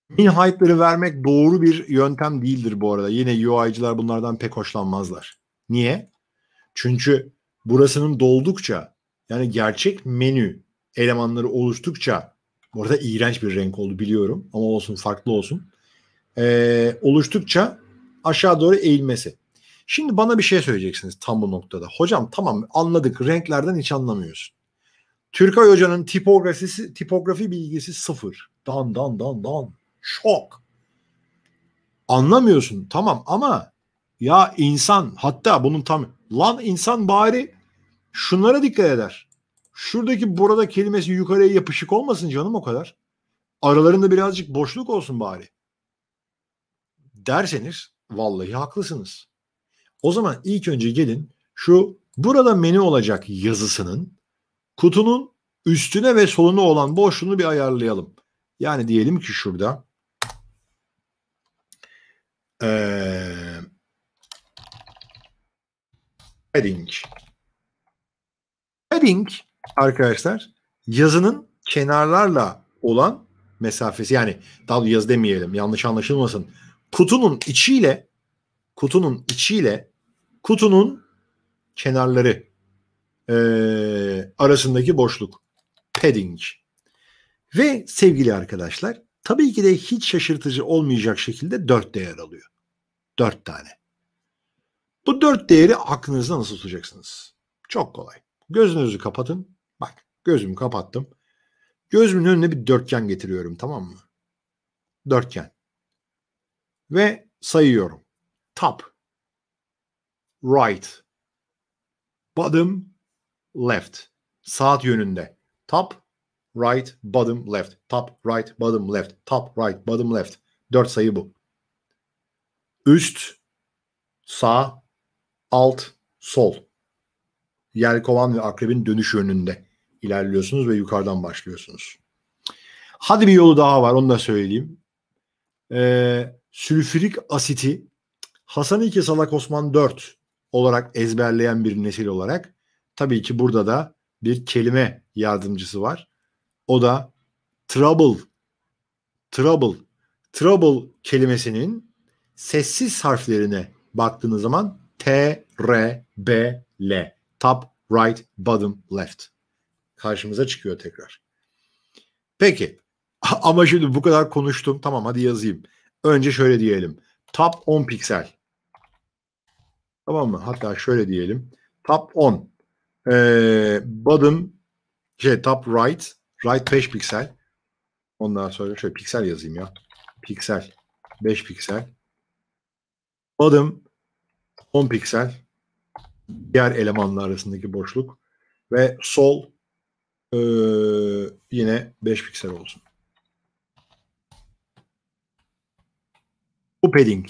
min height'ları vermek doğru bir yöntem değildir bu arada. Yine UI'cılar bunlardan pek hoşlanmazlar. Niye? Çünkü burasının doldukça yani gerçek menü elemanları oluştukça bu arada iğrenç bir renk oldu biliyorum ama olsun farklı olsun. Ee, oluştukça aşağı doğru eğilmesi. Şimdi bana bir şey söyleyeceksiniz tam bu noktada. Hocam tamam anladık renklerden hiç anlamıyorsun. Türkay Hoca'nın tipografisi, tipografi bilgisi sıfır. Dan dan dan dan şok. Anlamıyorsun tamam ama ya insan hatta bunun tam lan insan bari şunlara dikkat eder. Şuradaki burada kelimesi yukarıya yapışık olmasın canım o kadar. Aralarında birazcık boşluk olsun bari. Derseniz vallahi haklısınız. O zaman ilk önce gelin şu burada menü olacak yazısının kutunun üstüne ve soluna olan boşluğunu bir ayarlayalım. Yani diyelim ki şurada ee, padding. Padding arkadaşlar yazının kenarlarla olan mesafesi yani daha yaz demeyelim yanlış anlaşılmasın. Kutunun içiyle kutunun içiyle kutunun kenarları e, arasındaki boşluk padding. Ve sevgili arkadaşlar Tabii ki de hiç şaşırtıcı olmayacak şekilde 4 değer alıyor. 4 tane. Bu 4 değeri aklınızda nasıl tutacaksınız? Çok kolay. Gözünüzü kapatın. Bak gözümü kapattım. Gözümün önüne bir dörtgen getiriyorum tamam mı? Dörtgen. Ve sayıyorum. Top. Right. Bottom. Left. Saat yönünde. Top right, bottom, left. Top, right, bottom, left. Top, right, bottom, left. Dört sayı bu. Üst, sağ, alt, sol. Yelkovan ve akrebin dönüş yönünde ilerliyorsunuz ve yukarıdan başlıyorsunuz. Hadi bir yolu daha var onu da söyleyeyim. Ee, sülfürik asiti Hasan II Salak Osman 4 olarak ezberleyen bir nesil olarak tabii ki burada da bir kelime yardımcısı var. O da trouble. Trouble. Trouble kelimesinin sessiz harflerine baktığınız zaman T, R, B, L. Top, right, bottom, left. Karşımıza çıkıyor tekrar. Peki. Ama şimdi bu kadar konuştum. Tamam hadi yazayım. Önce şöyle diyelim. Top 10 piksel. Tamam mı? Hatta şöyle diyelim. Top 10. Ee, bottom şey top right Right 5 piksel. Ondan sonra şöyle piksel yazayım ya. Piksel. 5 piksel. Bottom 10 piksel. Diğer elemanlar arasındaki boşluk. Ve sol e, yine 5 piksel olsun. Bu padding.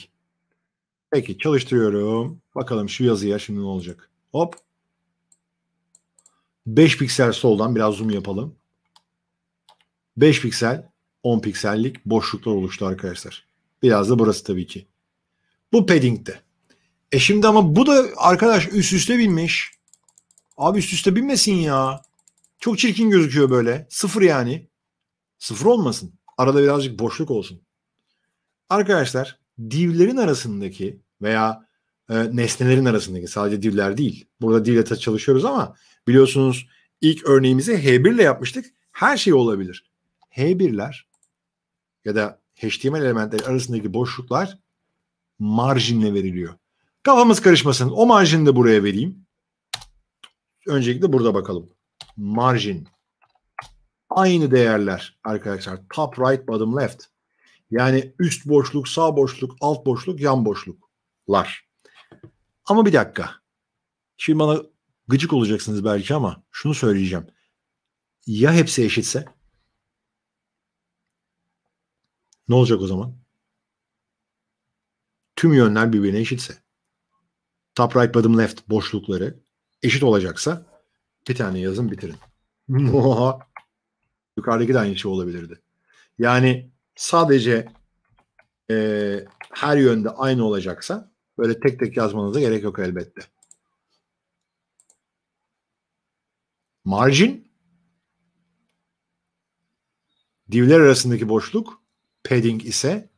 Peki çalıştırıyorum. Bakalım şu yazıya şimdi ne olacak. Hop. 5 piksel soldan biraz zoom yapalım. 5 piksel 10 piksellik boşluklar oluştu arkadaşlar. Biraz da burası tabii ki. Bu padding'de. E şimdi ama bu da arkadaş üst üste binmiş. Abi üst üste binmesin ya. Çok çirkin gözüküyor böyle. Sıfır yani. Sıfır olmasın. Arada birazcık boşluk olsun. Arkadaşlar divlerin arasındaki veya e, nesnelerin arasındaki sadece divler değil. Burada divle çalışıyoruz ama biliyorsunuz ilk örneğimizi H1 ile yapmıştık. Her şey olabilir. H1'ler ya da HTML elementleri arasındaki boşluklar marjinle veriliyor. Kafamız karışmasın. O marjini de buraya vereyim. Öncelikle burada bakalım. Marjin. Aynı değerler arkadaşlar. Top right, bottom left. Yani üst boşluk, sağ boşluk, alt boşluk, yan boşluklar. Ama bir dakika. Şimdi bana gıcık olacaksınız belki ama şunu söyleyeceğim. Ya hepsi eşitse? Ne olacak o zaman? Tüm yönler birbirine eşitse. Top right bottom left boşlukları eşit olacaksa bir tane yazın bitirin. Hmm. Yukarıdaki de aynı şey olabilirdi. Yani sadece e, her yönde aynı olacaksa böyle tek tek yazmanıza gerek yok elbette. Margin divler arasındaki boşluk Padding ise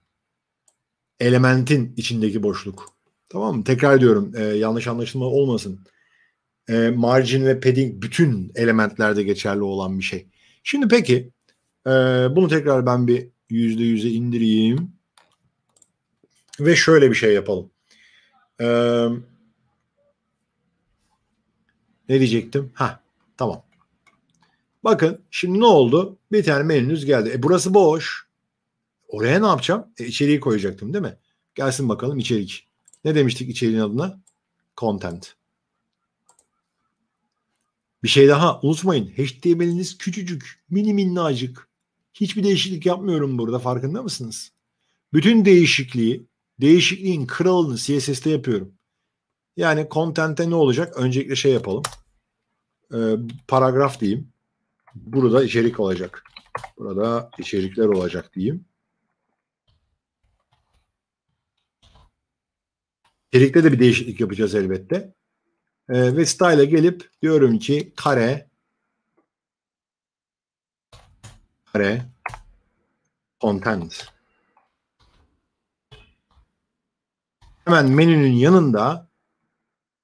elementin içindeki boşluk. Tamam mı? Tekrar diyorum e, yanlış anlaşılma olmasın. E, margin ve padding bütün elementlerde geçerli olan bir şey. Şimdi peki e, bunu tekrar ben bir yüzde yüze indireyim. Ve şöyle bir şey yapalım. E, ne diyecektim? Ha, tamam. Bakın şimdi ne oldu? Bir tane menünüz geldi. E burası boş. Oraya ne yapacağım? E, içeriği koyacaktım değil mi? Gelsin bakalım içerik. Ne demiştik içeriğin adına? Content. Bir şey daha unutmayın. HTML'iniz küçücük, mini minnacık. Hiçbir değişiklik yapmıyorum burada farkında mısınız? Bütün değişikliği, değişikliğin kralını CSS'te yapıyorum. Yani content'e ne olacak? Öncelikle şey yapalım. Ee, paragraf diyeyim. Burada içerik olacak. Burada içerikler olacak diyeyim. İçerikte de bir değişiklik yapacağız elbette. E, ve style'a gelip diyorum ki kare kare content hemen menünün yanında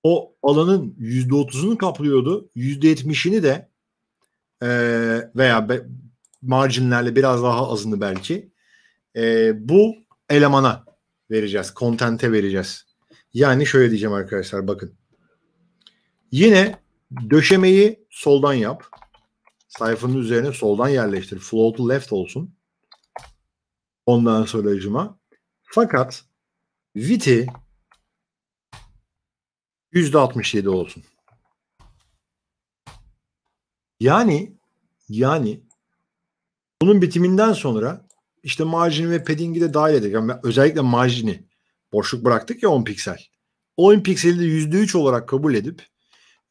o alanın %30'unu kaplıyordu. %70'ini de e, veya be, marjinlerle biraz daha azını belki e, bu elemana vereceğiz. contente vereceğiz. Yani şöyle diyeceğim arkadaşlar bakın. Yine döşemeyi soldan yap. Sayfanın üzerine soldan yerleştir. Flow to left olsun. Ondan sonra acıma. Fakat Viti %67 olsun. Yani yani bunun bitiminden sonra işte marjini ve padding'i de dahil edecek. Yani özellikle marjini boşluk bıraktık ya 10 piksel. 10 pikseli de %3 olarak kabul edip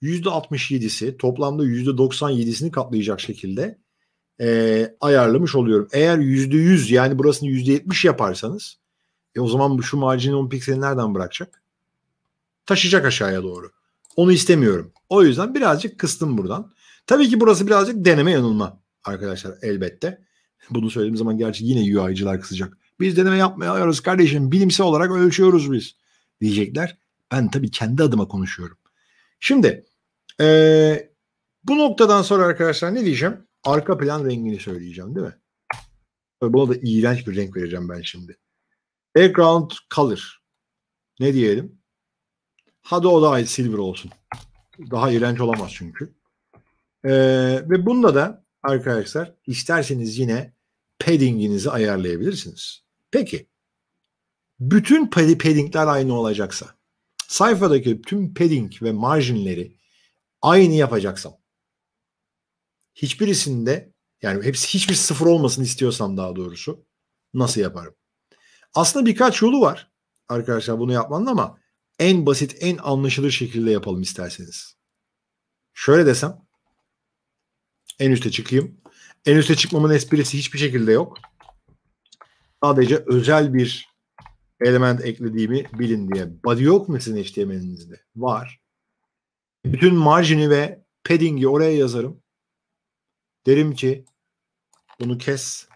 %67'si toplamda %97'sini katlayacak şekilde e, ayarlamış oluyorum. Eğer %100 yani burasını %70 yaparsanız e o zaman şu marjini 10 pikseli nereden bırakacak? Taşıyacak aşağıya doğru. Onu istemiyorum. O yüzden birazcık kıstım buradan. Tabii ki burası birazcık deneme yanılma arkadaşlar elbette. Bunu söylediğim zaman gerçi yine UI'cılar kızacak. Biz deneme yapmıyoruz kardeşim. Bilimsel olarak ölçüyoruz biz diyecekler. Ben tabii kendi adıma konuşuyorum. Şimdi ee, bu noktadan sonra arkadaşlar ne diyeceğim? Arka plan rengini söyleyeceğim değil mi? Buna da iğrenç bir renk vereceğim ben şimdi. Background color. Ne diyelim? Hadi o da silver olsun. Daha iğrenç olamaz çünkü. Ee, ve bunda da arkadaşlar isterseniz yine paddinginizi ayarlayabilirsiniz. Peki bütün paddingler aynı olacaksa sayfadaki tüm padding ve marjinleri aynı yapacaksam hiçbirisinde yani hepsi hiçbir sıfır olmasın istiyorsam daha doğrusu nasıl yaparım? Aslında birkaç yolu var arkadaşlar bunu yapmanın ama en basit en anlaşılır şekilde yapalım isterseniz. Şöyle desem en üste çıkayım. En üste çıkmamın esprisi hiçbir şekilde yok. Sadece özel bir element eklediğimi bilin diye. Body yok mu sizin HTML'inizde? Var. Bütün marjini ve padding'i oraya yazarım. Derim ki bunu kes.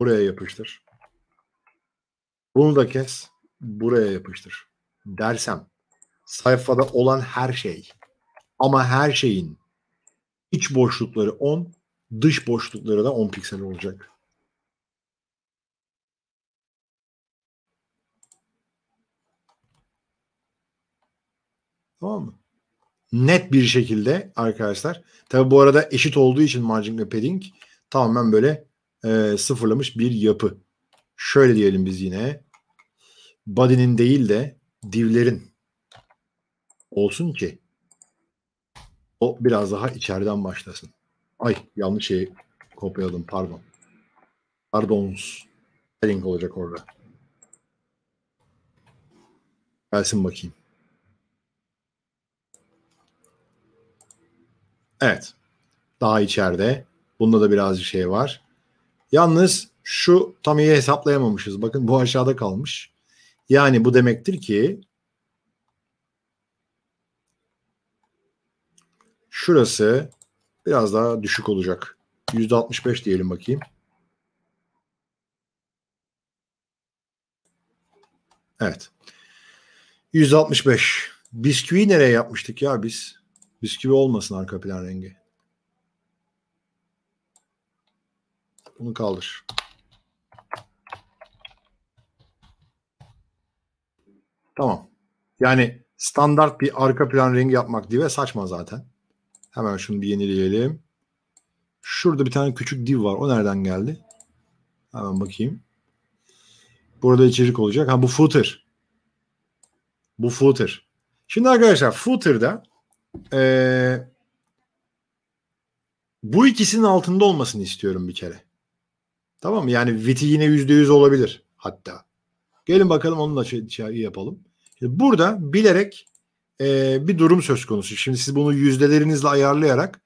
Buraya yapıştır. Bunu da kes. Buraya yapıştır. Dersem sayfada olan her şey ama her şeyin iç boşlukları 10, dış boşlukları da 10 piksel olacak. Tamam mı? Net bir şekilde arkadaşlar. Tabi bu arada eşit olduğu için margin ve padding tamamen böyle e, sıfırlamış bir yapı. Şöyle diyelim biz yine. Body'nin değil de divlerin olsun ki o biraz daha içeriden başlasın. Ay yanlış şeyi kopyaladım pardon. Pardons. Padding olacak orada. Gelsin bakayım. Evet. Daha içeride. Bunda da birazcık şey var. Yalnız şu tam iyi hesaplayamamışız. Bakın bu aşağıda kalmış. Yani bu demektir ki şurası biraz daha düşük olacak. %65 diyelim bakayım. Evet. 165. Bisküvi nereye yapmıştık ya biz? Bisküvi olmasın arka plan rengi. Bunu kaldır. Tamam. Yani standart bir arka plan rengi yapmak diye saçma zaten. Hemen şunu bir yenileyelim. Şurada bir tane küçük div var. O nereden geldi? Hemen bakayım. Burada içerik olacak. Ha bu footer. Bu footer. Şimdi arkadaşlar footer'da ee, bu ikisinin altında olmasını istiyorum bir kere. Tamam mı? Yani Viti yine yüzde yüz olabilir hatta. Gelin bakalım onunla şey, şey yapalım. Şimdi burada bilerek e, bir durum söz konusu. Şimdi siz bunu yüzdelerinizle ayarlayarak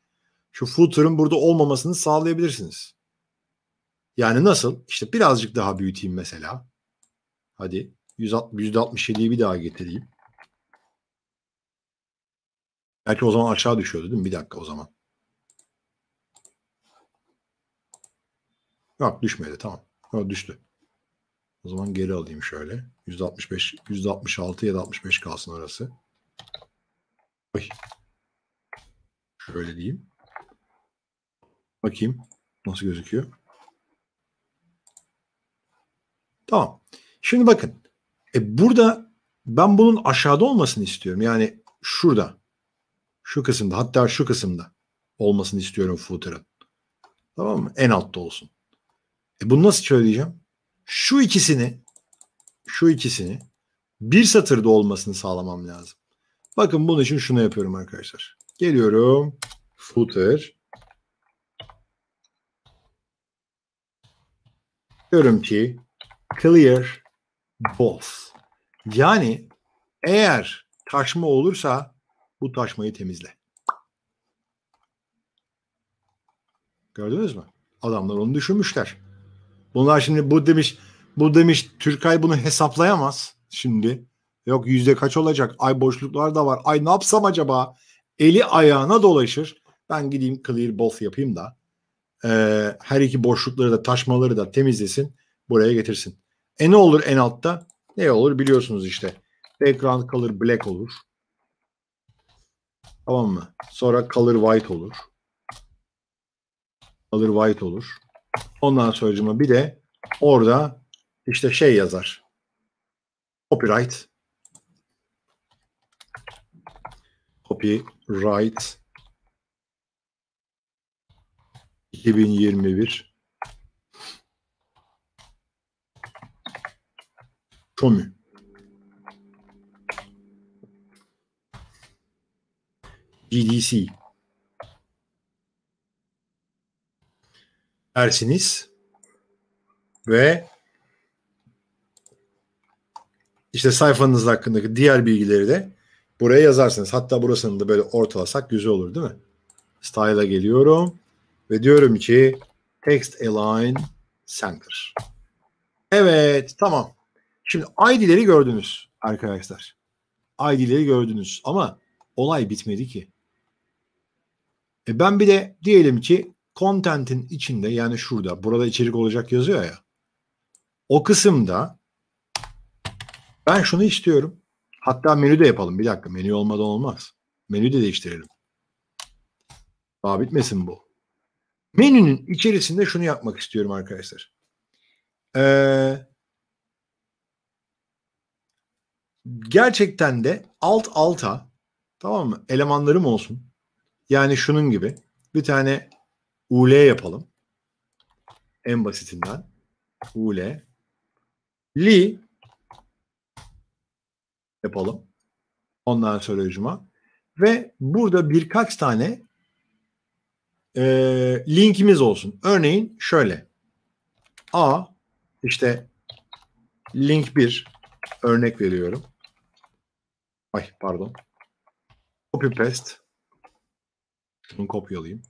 şu footer'ın burada olmamasını sağlayabilirsiniz. Yani nasıl? İşte birazcık daha büyüteyim mesela. Hadi %67'yi bir daha getireyim. Belki o zaman aşağı düşüyordu değil mi? Bir dakika o zaman. Yok düşmedi tamam. Yok düştü. O zaman geri alayım şöyle. %65, %66 ya da 65 kalsın arası. Oy. Şöyle diyeyim. Bakayım nasıl gözüküyor. Tamam. Şimdi bakın. E burada ben bunun aşağıda olmasını istiyorum. Yani şurada. Şu kısımda hatta şu kısımda olmasını istiyorum footer'ın. Tamam mı? En altta olsun. E bunu nasıl söyleyeceğim? Şu ikisini şu ikisini bir satırda olmasını sağlamam lazım. Bakın bunun için şunu yapıyorum arkadaşlar. Geliyorum. Footer. Diyorum ki clear both. Yani eğer taşma olursa bu taşmayı temizle. Gördünüz mü? Adamlar onu düşünmüşler. Bunlar şimdi bu demiş bu demiş Türkay bunu hesaplayamaz şimdi. Yok yüzde kaç olacak? Ay boşluklar da var. Ay ne yapsam acaba? Eli ayağına dolaşır. Ben gideyim clear both yapayım da e, her iki boşlukları da taşmaları da temizlesin. Buraya getirsin. E ne olur en altta? Ne olur biliyorsunuz işte. Background color black olur. Tamam mı? Sonra color white olur. Color white olur. Ondan sonra bir de orada işte şey yazar. Copyright. Copyright 2021 Tomü. GDC. Ersiniz ve işte sayfanız hakkındaki diğer bilgileri de buraya yazarsınız. Hatta burasını da böyle ortalasak güzel olur değil mi? Style'a geliyorum ve diyorum ki text align center. Evet tamam. Şimdi ID'leri gördünüz arkadaşlar. ID'leri gördünüz ama olay bitmedi ki. E ben bir de diyelim ki content'in içinde yani şurada burada içerik olacak yazıyor ya. O kısımda ben şunu istiyorum. Hatta menü de yapalım. Bir dakika menü olmadan olmaz. Menü de değiştirelim. Daha bitmesin bu. Menünün içerisinde şunu yapmak istiyorum arkadaşlar. Ee, gerçekten de alt alta tamam mı elemanlarım olsun. Yani şunun gibi bir tane UL yapalım. En basitinden. UL. Li yapalım. Ondan sonra hücuma. Ve burada birkaç tane e, linkimiz olsun. Örneğin şöyle. A işte link 1 örnek veriyorum. Ay pardon. Copy paste bunu kopyalayayım.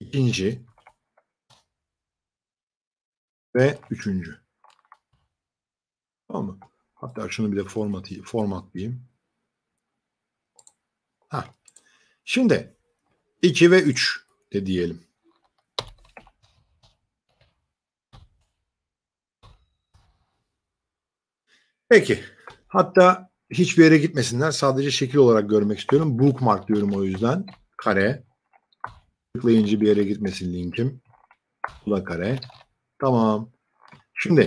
İkinci ve üçüncü. Tamam mı? Hatta şunu bir de format, formatlayayım. Ha. Şimdi 2 ve 3 de diyelim. Peki. Hatta hiçbir yere gitmesinler. Sadece şekil olarak görmek istiyorum. Bookmark diyorum o yüzden. Kare. Tıklayınca bir yere gitmesin linkim. Bu da kare. Tamam. Şimdi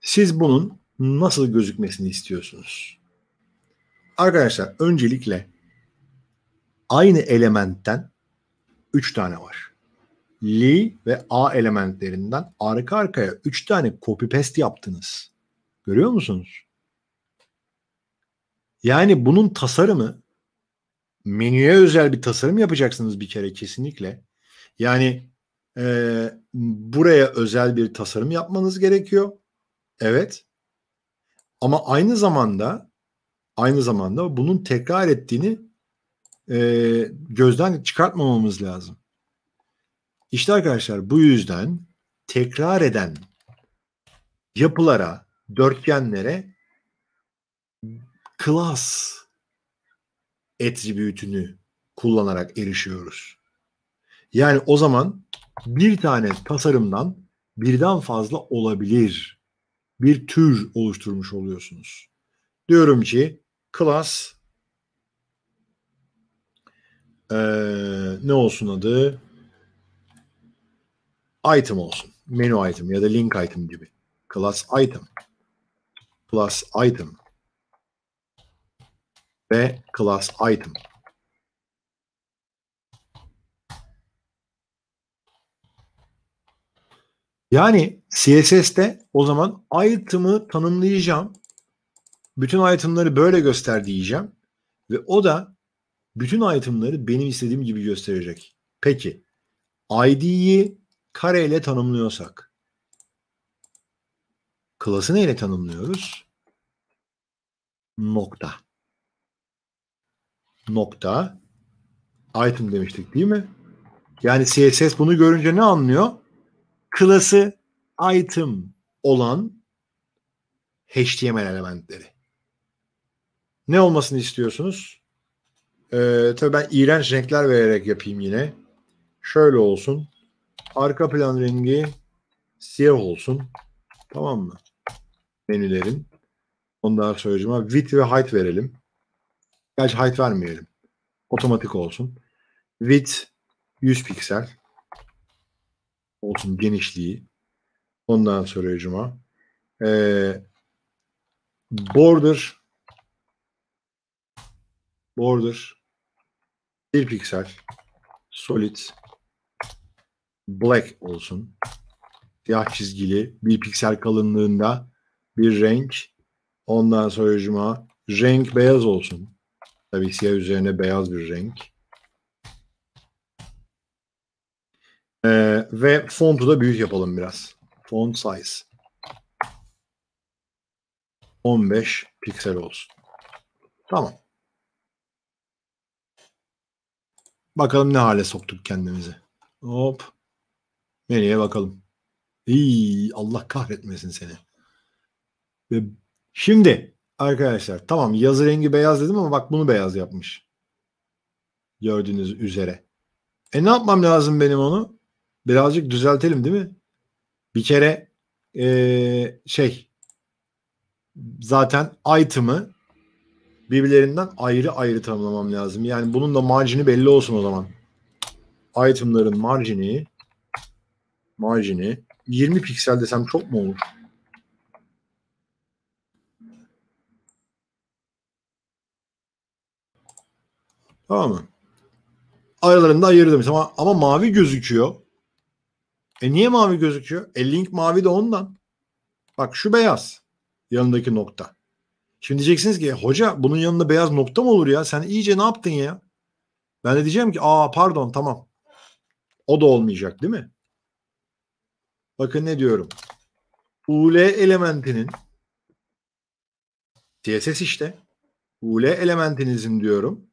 siz bunun nasıl gözükmesini istiyorsunuz? Arkadaşlar öncelikle aynı elementten 3 tane var. Li ve A elementlerinden arka arkaya 3 tane copy paste yaptınız. Görüyor musunuz? Yani bunun tasarımı menüye özel bir tasarım yapacaksınız bir kere kesinlikle. Yani e, buraya özel bir tasarım yapmanız gerekiyor. Evet. Ama aynı zamanda aynı zamanda bunun tekrar ettiğini e, gözden çıkartmamamız lazım. İşte arkadaşlar bu yüzden tekrar eden yapılara, dörtgenlere class attribütünü kullanarak erişiyoruz. Yani o zaman bir tane tasarımdan birden fazla olabilir bir tür oluşturmuş oluyorsunuz. Diyorum ki class ee, ne olsun adı? Item olsun. Menü item ya da link item gibi. Class item. Class item ve class item. Yani CSS'te o zaman item'ı tanımlayacağım. Bütün item'ları böyle göster diyeceğim. Ve o da bütün item'ları benim istediğim gibi gösterecek. Peki ID'yi kareyle tanımlıyorsak klası neyle tanımlıyoruz? Nokta nokta item demiştik değil mi? Yani CSS bunu görünce ne anlıyor? Klası item olan HTML elementleri. Ne olmasını istiyorsunuz? Ee, tabii ben iğrenç renkler vererek yapayım yine. Şöyle olsun. Arka plan rengi siyah olsun. Tamam mı? Menülerin. Ondan sonra width ve height verelim. Gerçi height vermeyelim. Otomatik olsun. Width 100 piksel olsun genişliği. Ondan sonra cuma. Ee, border border 1 piksel solid black olsun. Siyah çizgili 1 piksel kalınlığında bir renk. Ondan sonra cuma renk beyaz olsun. Tabii siyah üzerine beyaz bir renk. Ee, ve fontu da büyük yapalım biraz. Font size. 15 piksel olsun. Tamam. Bakalım ne hale soktuk kendimizi. Hop. menüye bakalım. İyi Allah kahretmesin seni. Ve şimdi Arkadaşlar tamam yazı rengi beyaz dedim ama bak bunu beyaz yapmış. Gördüğünüz üzere. E ne yapmam lazım benim onu? Birazcık düzeltelim değil mi? Bir kere ee, şey zaten item'ı birbirlerinden ayrı ayrı tanımlamam lazım. Yani bunun da margini belli olsun o zaman. Item'ların margini margini 20 piksel desem çok mu olur? Tamam mı? Aralarında ayırdım ama, ama mavi gözüküyor. E niye mavi gözüküyor? E link mavi de ondan. Bak şu beyaz yanındaki nokta. Şimdi diyeceksiniz ki hoca bunun yanında beyaz nokta mı olur ya? Sen iyice ne yaptın ya? Ben de diyeceğim ki aa pardon tamam. O da olmayacak değil mi? Bakın ne diyorum. UL elementinin CSS işte. UL elementinizin diyorum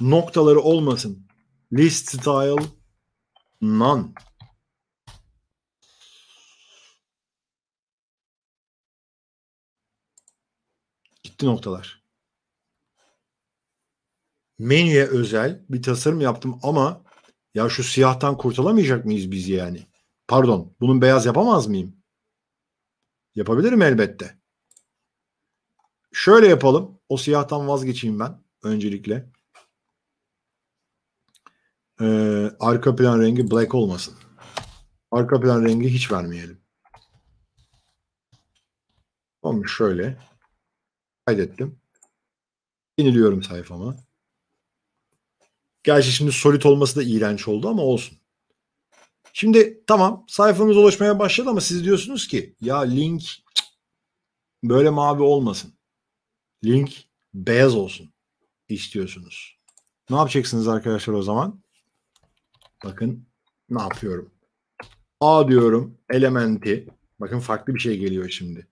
noktaları olmasın. List style none. Gitti noktalar. Menüye özel bir tasarım yaptım ama ya şu siyahtan kurtulamayacak mıyız biz yani? Pardon, bunun beyaz yapamaz mıyım? Yapabilirim elbette. Şöyle yapalım. O siyahtan vazgeçeyim ben öncelikle e, arka plan rengi black olmasın. Arka plan rengi hiç vermeyelim. Tamam şöyle. Kaydettim. Yeniliyorum sayfama. Gerçi şimdi solid olması da iğrenç oldu ama olsun. Şimdi tamam sayfamız ulaşmaya başladı ama siz diyorsunuz ki ya link böyle mavi olmasın. Link beyaz olsun istiyorsunuz. Ne yapacaksınız arkadaşlar o zaman? Bakın ne yapıyorum. A diyorum elementi. Bakın farklı bir şey geliyor şimdi.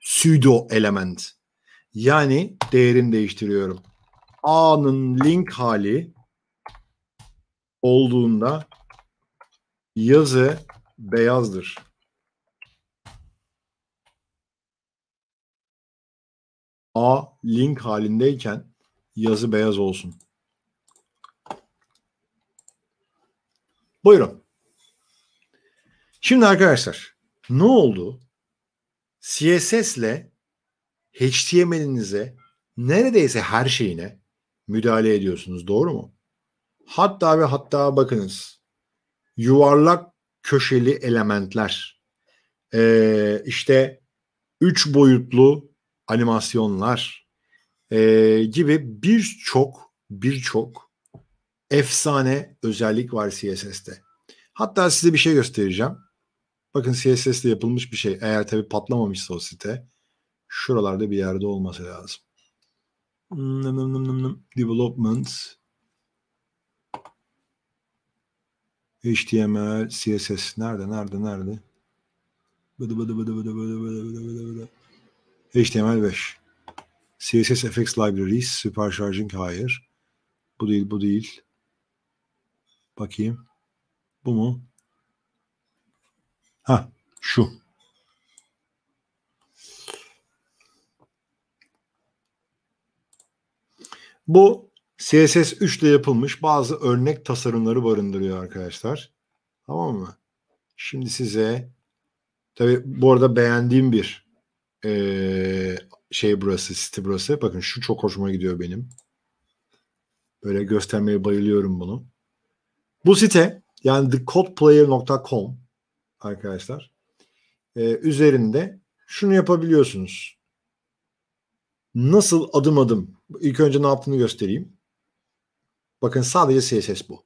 Pseudo element. Yani değerini değiştiriyorum. A'nın link hali olduğunda yazı beyazdır. A link halindeyken yazı beyaz olsun. Buyurun. Şimdi arkadaşlar ne oldu? CSS ile HTML'inize neredeyse her şeyine müdahale ediyorsunuz doğru mu? Hatta ve hatta bakınız yuvarlak köşeli elementler ee, işte üç boyutlu animasyonlar e, gibi birçok birçok efsane özellik var CSS'te. Hatta size bir şey göstereceğim. Bakın CSS'de yapılmış bir şey. Eğer tabi patlamamışsa o site şuralarda bir yerde olması lazım. Hmm, Development HTML, CSS nerede nerede nerede? Bıdı bıdı bıdı bıdı bıdı bıdı bıdı bıdı bıdı. HTML5. CSS FX Libraries, Supercharging hayır. Bu değil, bu değil. Bakayım. Bu mu? Ha şu. Bu CSS3 ile yapılmış bazı örnek tasarımları barındırıyor arkadaşlar. Tamam mı? Şimdi size tabi bu arada beğendiğim bir e, şey burası, site burası. Bakın şu çok hoşuma gidiyor benim. Böyle göstermeye bayılıyorum bunu. Bu site yani thecodeplayer.com arkadaşlar e, üzerinde şunu yapabiliyorsunuz. Nasıl adım adım ilk önce ne yaptığını göstereyim. Bakın sadece CSS bu.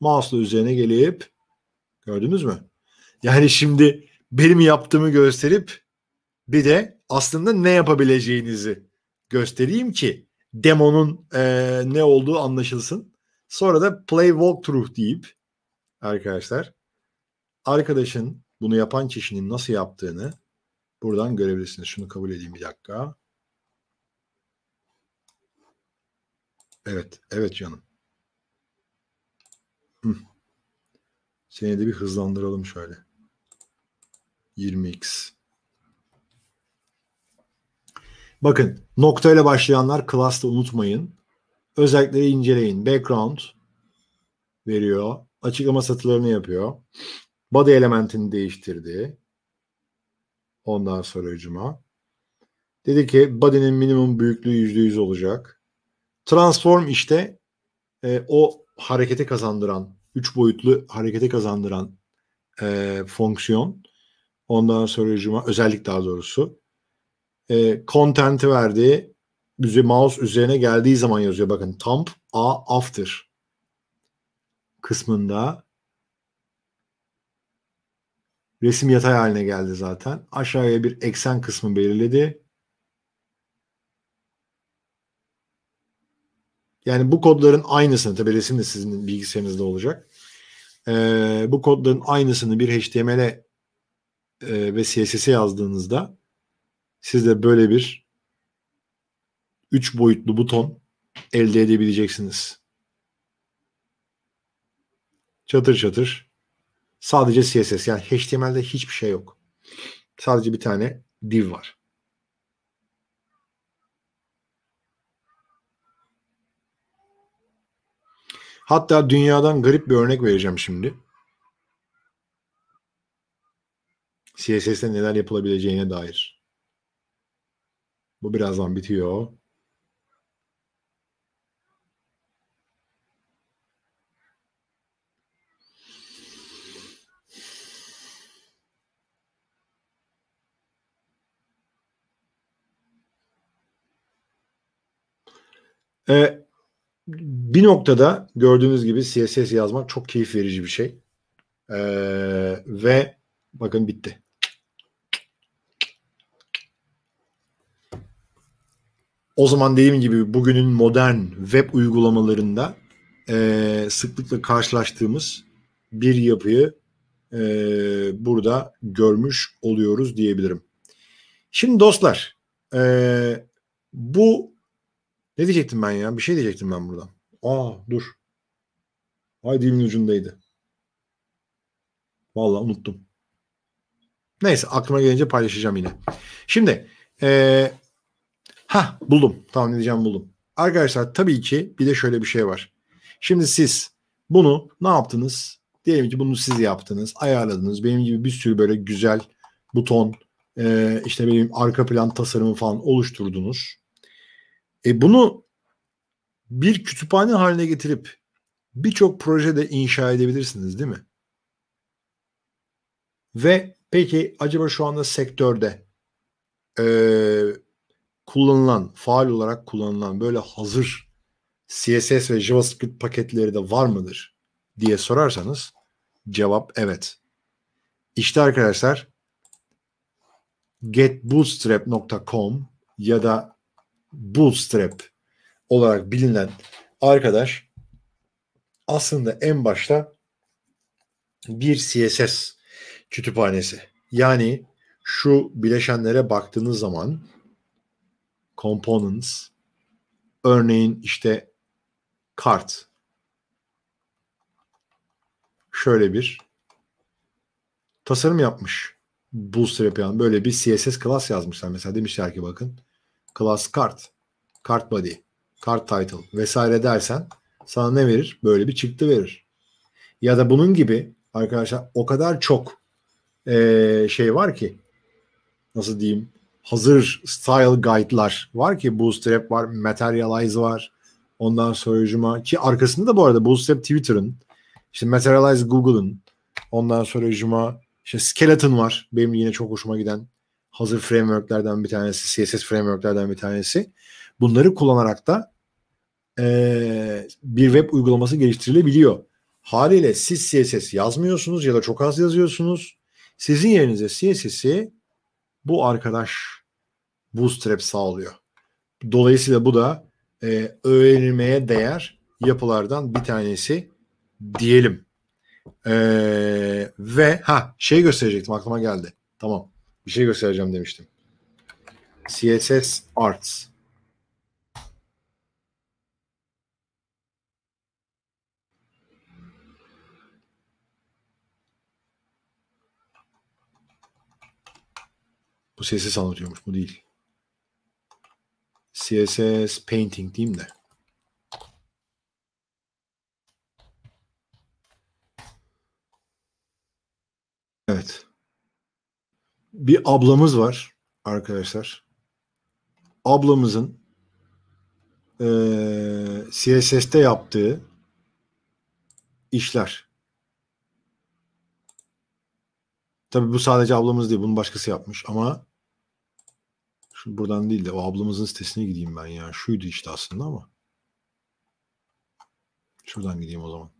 Mouse'la üzerine gelip gördünüz mü? Yani şimdi benim yaptığımı gösterip bir de aslında ne yapabileceğinizi göstereyim ki demonun e, ne olduğu anlaşılsın. Sonra da play walkthrough deyip arkadaşlar arkadaşın bunu yapan kişinin nasıl yaptığını buradan görebilirsiniz. Şunu kabul edeyim bir dakika. Evet, evet canım. Seni de bir hızlandıralım şöyle. 20x. Bakın nokta ile başlayanlar class'ta unutmayın özellikleri inceleyin. Background veriyor. Açıklama satılarını yapıyor. Body elementini değiştirdi. Ondan sonra hücuma. Dedi ki body'nin minimum büyüklüğü %100 olacak. Transform işte e, o harekete kazandıran, üç boyutlu harekete kazandıran e, fonksiyon. Ondan sonra hücuma özellik daha doğrusu. E, content'i verdi mouse üzerine geldiği zaman yazıyor. Bakın thumb a after kısmında resim yatay haline geldi zaten. Aşağıya bir eksen kısmı belirledi. Yani bu kodların aynısını tabi resim de sizin bilgisayarınızda olacak. Ee, bu kodların aynısını bir HTML'e e, ve CSS'e yazdığınızda sizde böyle bir 3 boyutlu buton elde edebileceksiniz. Çatır çatır. Sadece CSS yani HTML'de hiçbir şey yok. Sadece bir tane div var. Hatta dünyadan garip bir örnek vereceğim şimdi. CSS'te neler yapılabileceğine dair. Bu birazdan bitiyor. Ee, bir noktada gördüğünüz gibi CSS yazmak çok keyif verici bir şey. Ee, ve bakın bitti. O zaman dediğim gibi bugünün modern web uygulamalarında e, sıklıkla karşılaştığımız bir yapıyı e, burada görmüş oluyoruz diyebilirim. Şimdi dostlar e, bu ne diyecektim ben ya? Bir şey diyecektim ben buradan. Aa dur. Ay dilimin ucundaydı. Vallahi unuttum. Neyse aklıma gelince paylaşacağım yine. Şimdi ee, ha buldum. Tamam ne diyeceğim buldum. Arkadaşlar tabii ki bir de şöyle bir şey var. Şimdi siz bunu ne yaptınız? Diyelim ki bunu siz yaptınız, ayarladınız. Benim gibi bir sürü böyle güzel buton, e, işte benim arka plan tasarımı falan oluşturdunuz. E bunu bir kütüphane haline getirip birçok projede inşa edebilirsiniz değil mi? Ve peki acaba şu anda sektörde e, kullanılan, faal olarak kullanılan böyle hazır CSS ve JavaScript paketleri de var mıdır diye sorarsanız cevap evet. İşte arkadaşlar getbootstrap.com ya da bootstrap olarak bilinen arkadaş aslında en başta bir CSS kütüphanesi. Yani şu bileşenlere baktığınız zaman components örneğin işte kart şöyle bir tasarım yapmış. Bootstrap yani böyle bir CSS class yazmışlar mesela demişler ki bakın class kart, kart body, kart title vesaire dersen sana ne verir? Böyle bir çıktı verir. Ya da bunun gibi arkadaşlar o kadar çok e, şey var ki nasıl diyeyim hazır style guide'lar var ki Bootstrap var, Materialize var. Ondan sonracıma ki arkasında da bu arada Bootstrap Twitter'ın işte Materialize Google'ın ondan sonra sonracıma işte Skeleton var. Benim yine çok hoşuma giden hazır frameworklerden bir tanesi, CSS frameworklerden bir tanesi. Bunları kullanarak da e, bir web uygulaması geliştirilebiliyor. Haliyle siz CSS yazmıyorsunuz ya da çok az yazıyorsunuz. Sizin yerinize CSS'i bu arkadaş Bootstrap sağlıyor. Dolayısıyla bu da e, öğrenilmeye değer yapılardan bir tanesi diyelim. E, ve ha şey gösterecektim aklıma geldi. Tamam. Bir şey göstereceğim demiştim. CSS Arts. Bu CSS anlatıyormuş. Bu değil. CSS Painting diyeyim de. Evet bir ablamız var arkadaşlar. Ablamızın e, CSS'te yaptığı işler. Tabi bu sadece ablamız değil. Bunu başkası yapmış ama şu buradan değil de o ablamızın sitesine gideyim ben ya. Şuydu işte aslında ama. Şuradan gideyim o zaman.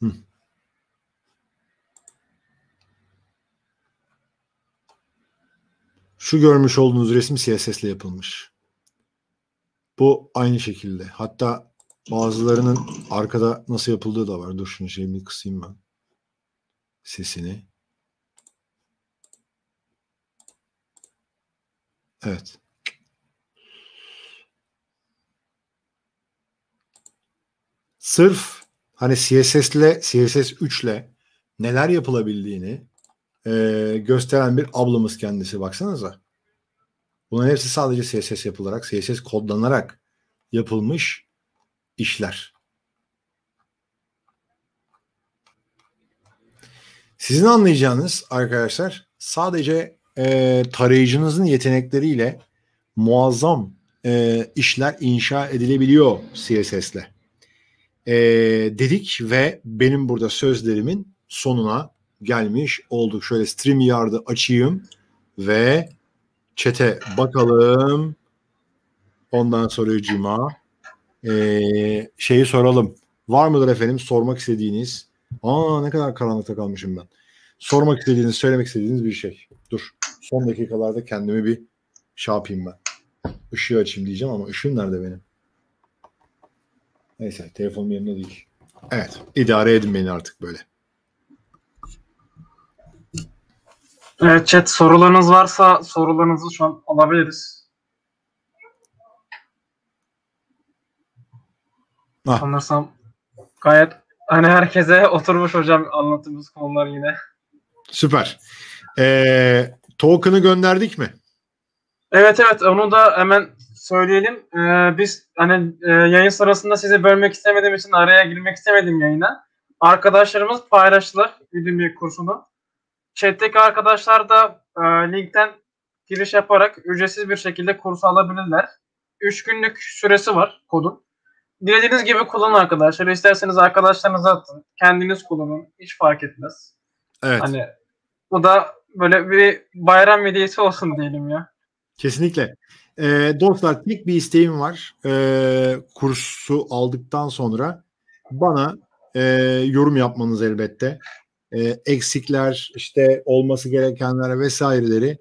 Hmm. Şu görmüş olduğunuz resim CSS ile yapılmış. Bu aynı şekilde. Hatta bazılarının arkada nasıl yapıldığı da var. Dur şunu şeyimi kısayım ben. Sesini. Evet. Sırf hani CSS ile CSS 3 ile neler yapılabildiğini e, gösteren bir ablamız kendisi baksanıza. Bunların hepsi sadece CSS yapılarak, CSS kodlanarak yapılmış işler. Sizin anlayacağınız arkadaşlar sadece e, tarayıcınızın yetenekleriyle muazzam e, işler inşa edilebiliyor CSS'le. E, dedik ve benim burada sözlerimin sonuna gelmiş olduk. Şöyle stream StreamYard'ı açayım ve çete bakalım. Ondan sonra cuma ee, şeyi soralım. Var mıdır efendim sormak istediğiniz? Aa ne kadar karanlıkta kalmışım ben. Sormak istediğiniz, söylemek istediğiniz bir şey. Dur. Son dakikalarda kendimi bir şey yapayım ben. Işığı açayım diyeceğim ama ışığım nerede benim? Neyse telefonum yerinde değil. Evet idare edin beni artık böyle. Evet chat sorularınız varsa sorularınızı şu an alabiliriz. Ah. Sanırsam gayet hani herkese oturmuş hocam anlattığımız konular yine. Süper. Ee, token'ı gönderdik mi? Evet evet onu da hemen söyleyelim. Ee, biz hani e, yayın sırasında sizi bölmek istemediğim için araya girmek istemedim yayına. Arkadaşlarımız paylaştılar Udemy kursunu. Chat'teki arkadaşlar da e, linkten giriş yaparak ücretsiz bir şekilde kursu alabilirler. 3 günlük süresi var kodun. Dilediğiniz gibi kullanın arkadaşlar. İsterseniz arkadaşlarınıza atın. Kendiniz kullanın. Hiç fark etmez. Evet. Hani bu da böyle bir bayram hediyesi olsun diyelim ya. Kesinlikle. Ee, dostlar tek bir isteğim var. Ee, kursu aldıktan sonra bana e, yorum yapmanız elbette e, eksikler işte olması gerekenler vesaireleri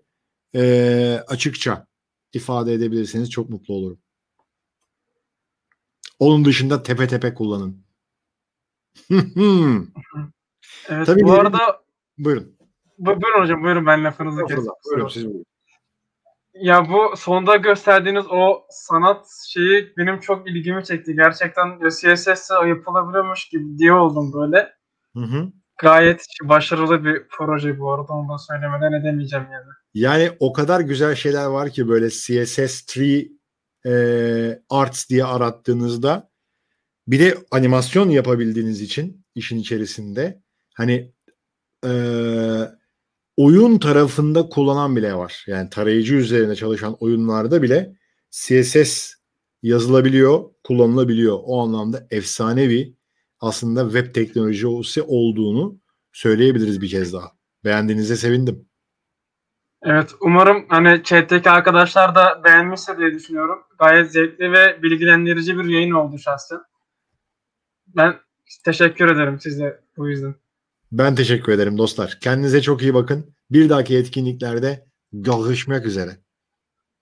e, açıkça ifade edebilirseniz çok mutlu olurum. Onun dışında tepe tepe kullanın. evet, Tabii bu değil, arada buyurun. Bu, buyurun hocam buyurun ben lafınızı kestim. Ya bu sonda gösterdiğiniz o sanat şeyi benim çok ilgimi çekti. Gerçekten CSS'e yapılabiliyormuş gibi diye oldum böyle. Hı hı gayet başarılı bir proje bu arada. ondan söylemeden edemeyeceğim yani. Yani o kadar güzel şeyler var ki böyle CSS3 e, Arts diye arattığınızda bir de animasyon yapabildiğiniz için işin içerisinde hani e, oyun tarafında kullanan bile var. Yani tarayıcı üzerine çalışan oyunlarda bile CSS yazılabiliyor, kullanılabiliyor. O anlamda efsanevi aslında web teknolojisi olduğunu söyleyebiliriz bir kez daha. Beğendiğinize sevindim. Evet umarım hani chat'teki arkadaşlar da beğenmişse diye düşünüyorum. Gayet zevkli ve bilgilendirici bir yayın oldu şahsen. Ben teşekkür ederim size bu yüzden. Ben teşekkür ederim dostlar. Kendinize çok iyi bakın. Bir dahaki etkinliklerde görüşmek üzere.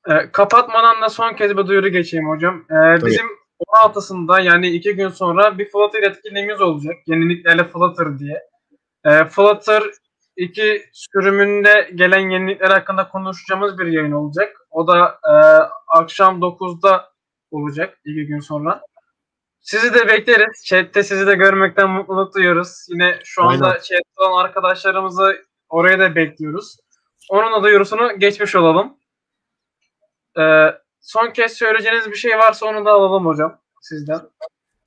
E, kapatmadan da son kez bir duyuru geçeyim hocam. E, Tabii. bizim 16'sında yani iki gün sonra bir Flutter etkinliğimiz olacak. Yeniliklerle Flutter diye. E, Flutter iki sürümünde gelen yenilikler hakkında konuşacağımız bir yayın olacak. O da e, akşam 9'da olacak iki gün sonra. Sizi de bekleriz. Chat'te sizi de görmekten mutluluk duyuyoruz. Yine şu anda Aynen. chat'te olan arkadaşlarımızı oraya da bekliyoruz. Onun da duyurusunu geçmiş olalım. Ee, Son kez söyleyeceğiniz bir şey varsa onu da alalım hocam sizden.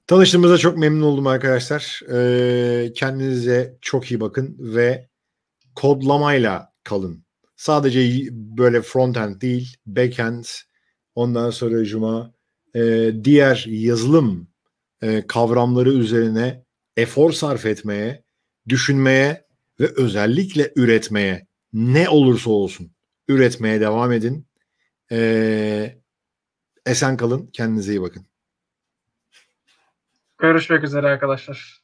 Tanıştığımıza çok memnun oldum arkadaşlar. Ee, kendinize çok iyi bakın ve kodlamayla kalın. Sadece böyle frontend değil, backend, ondan sonra cuma e, diğer yazılım e, kavramları üzerine efor sarf etmeye, düşünmeye ve özellikle üretmeye ne olursa olsun üretmeye devam edin. Ee, Esen kalın. Kendinize iyi bakın. Görüşmek üzere arkadaşlar.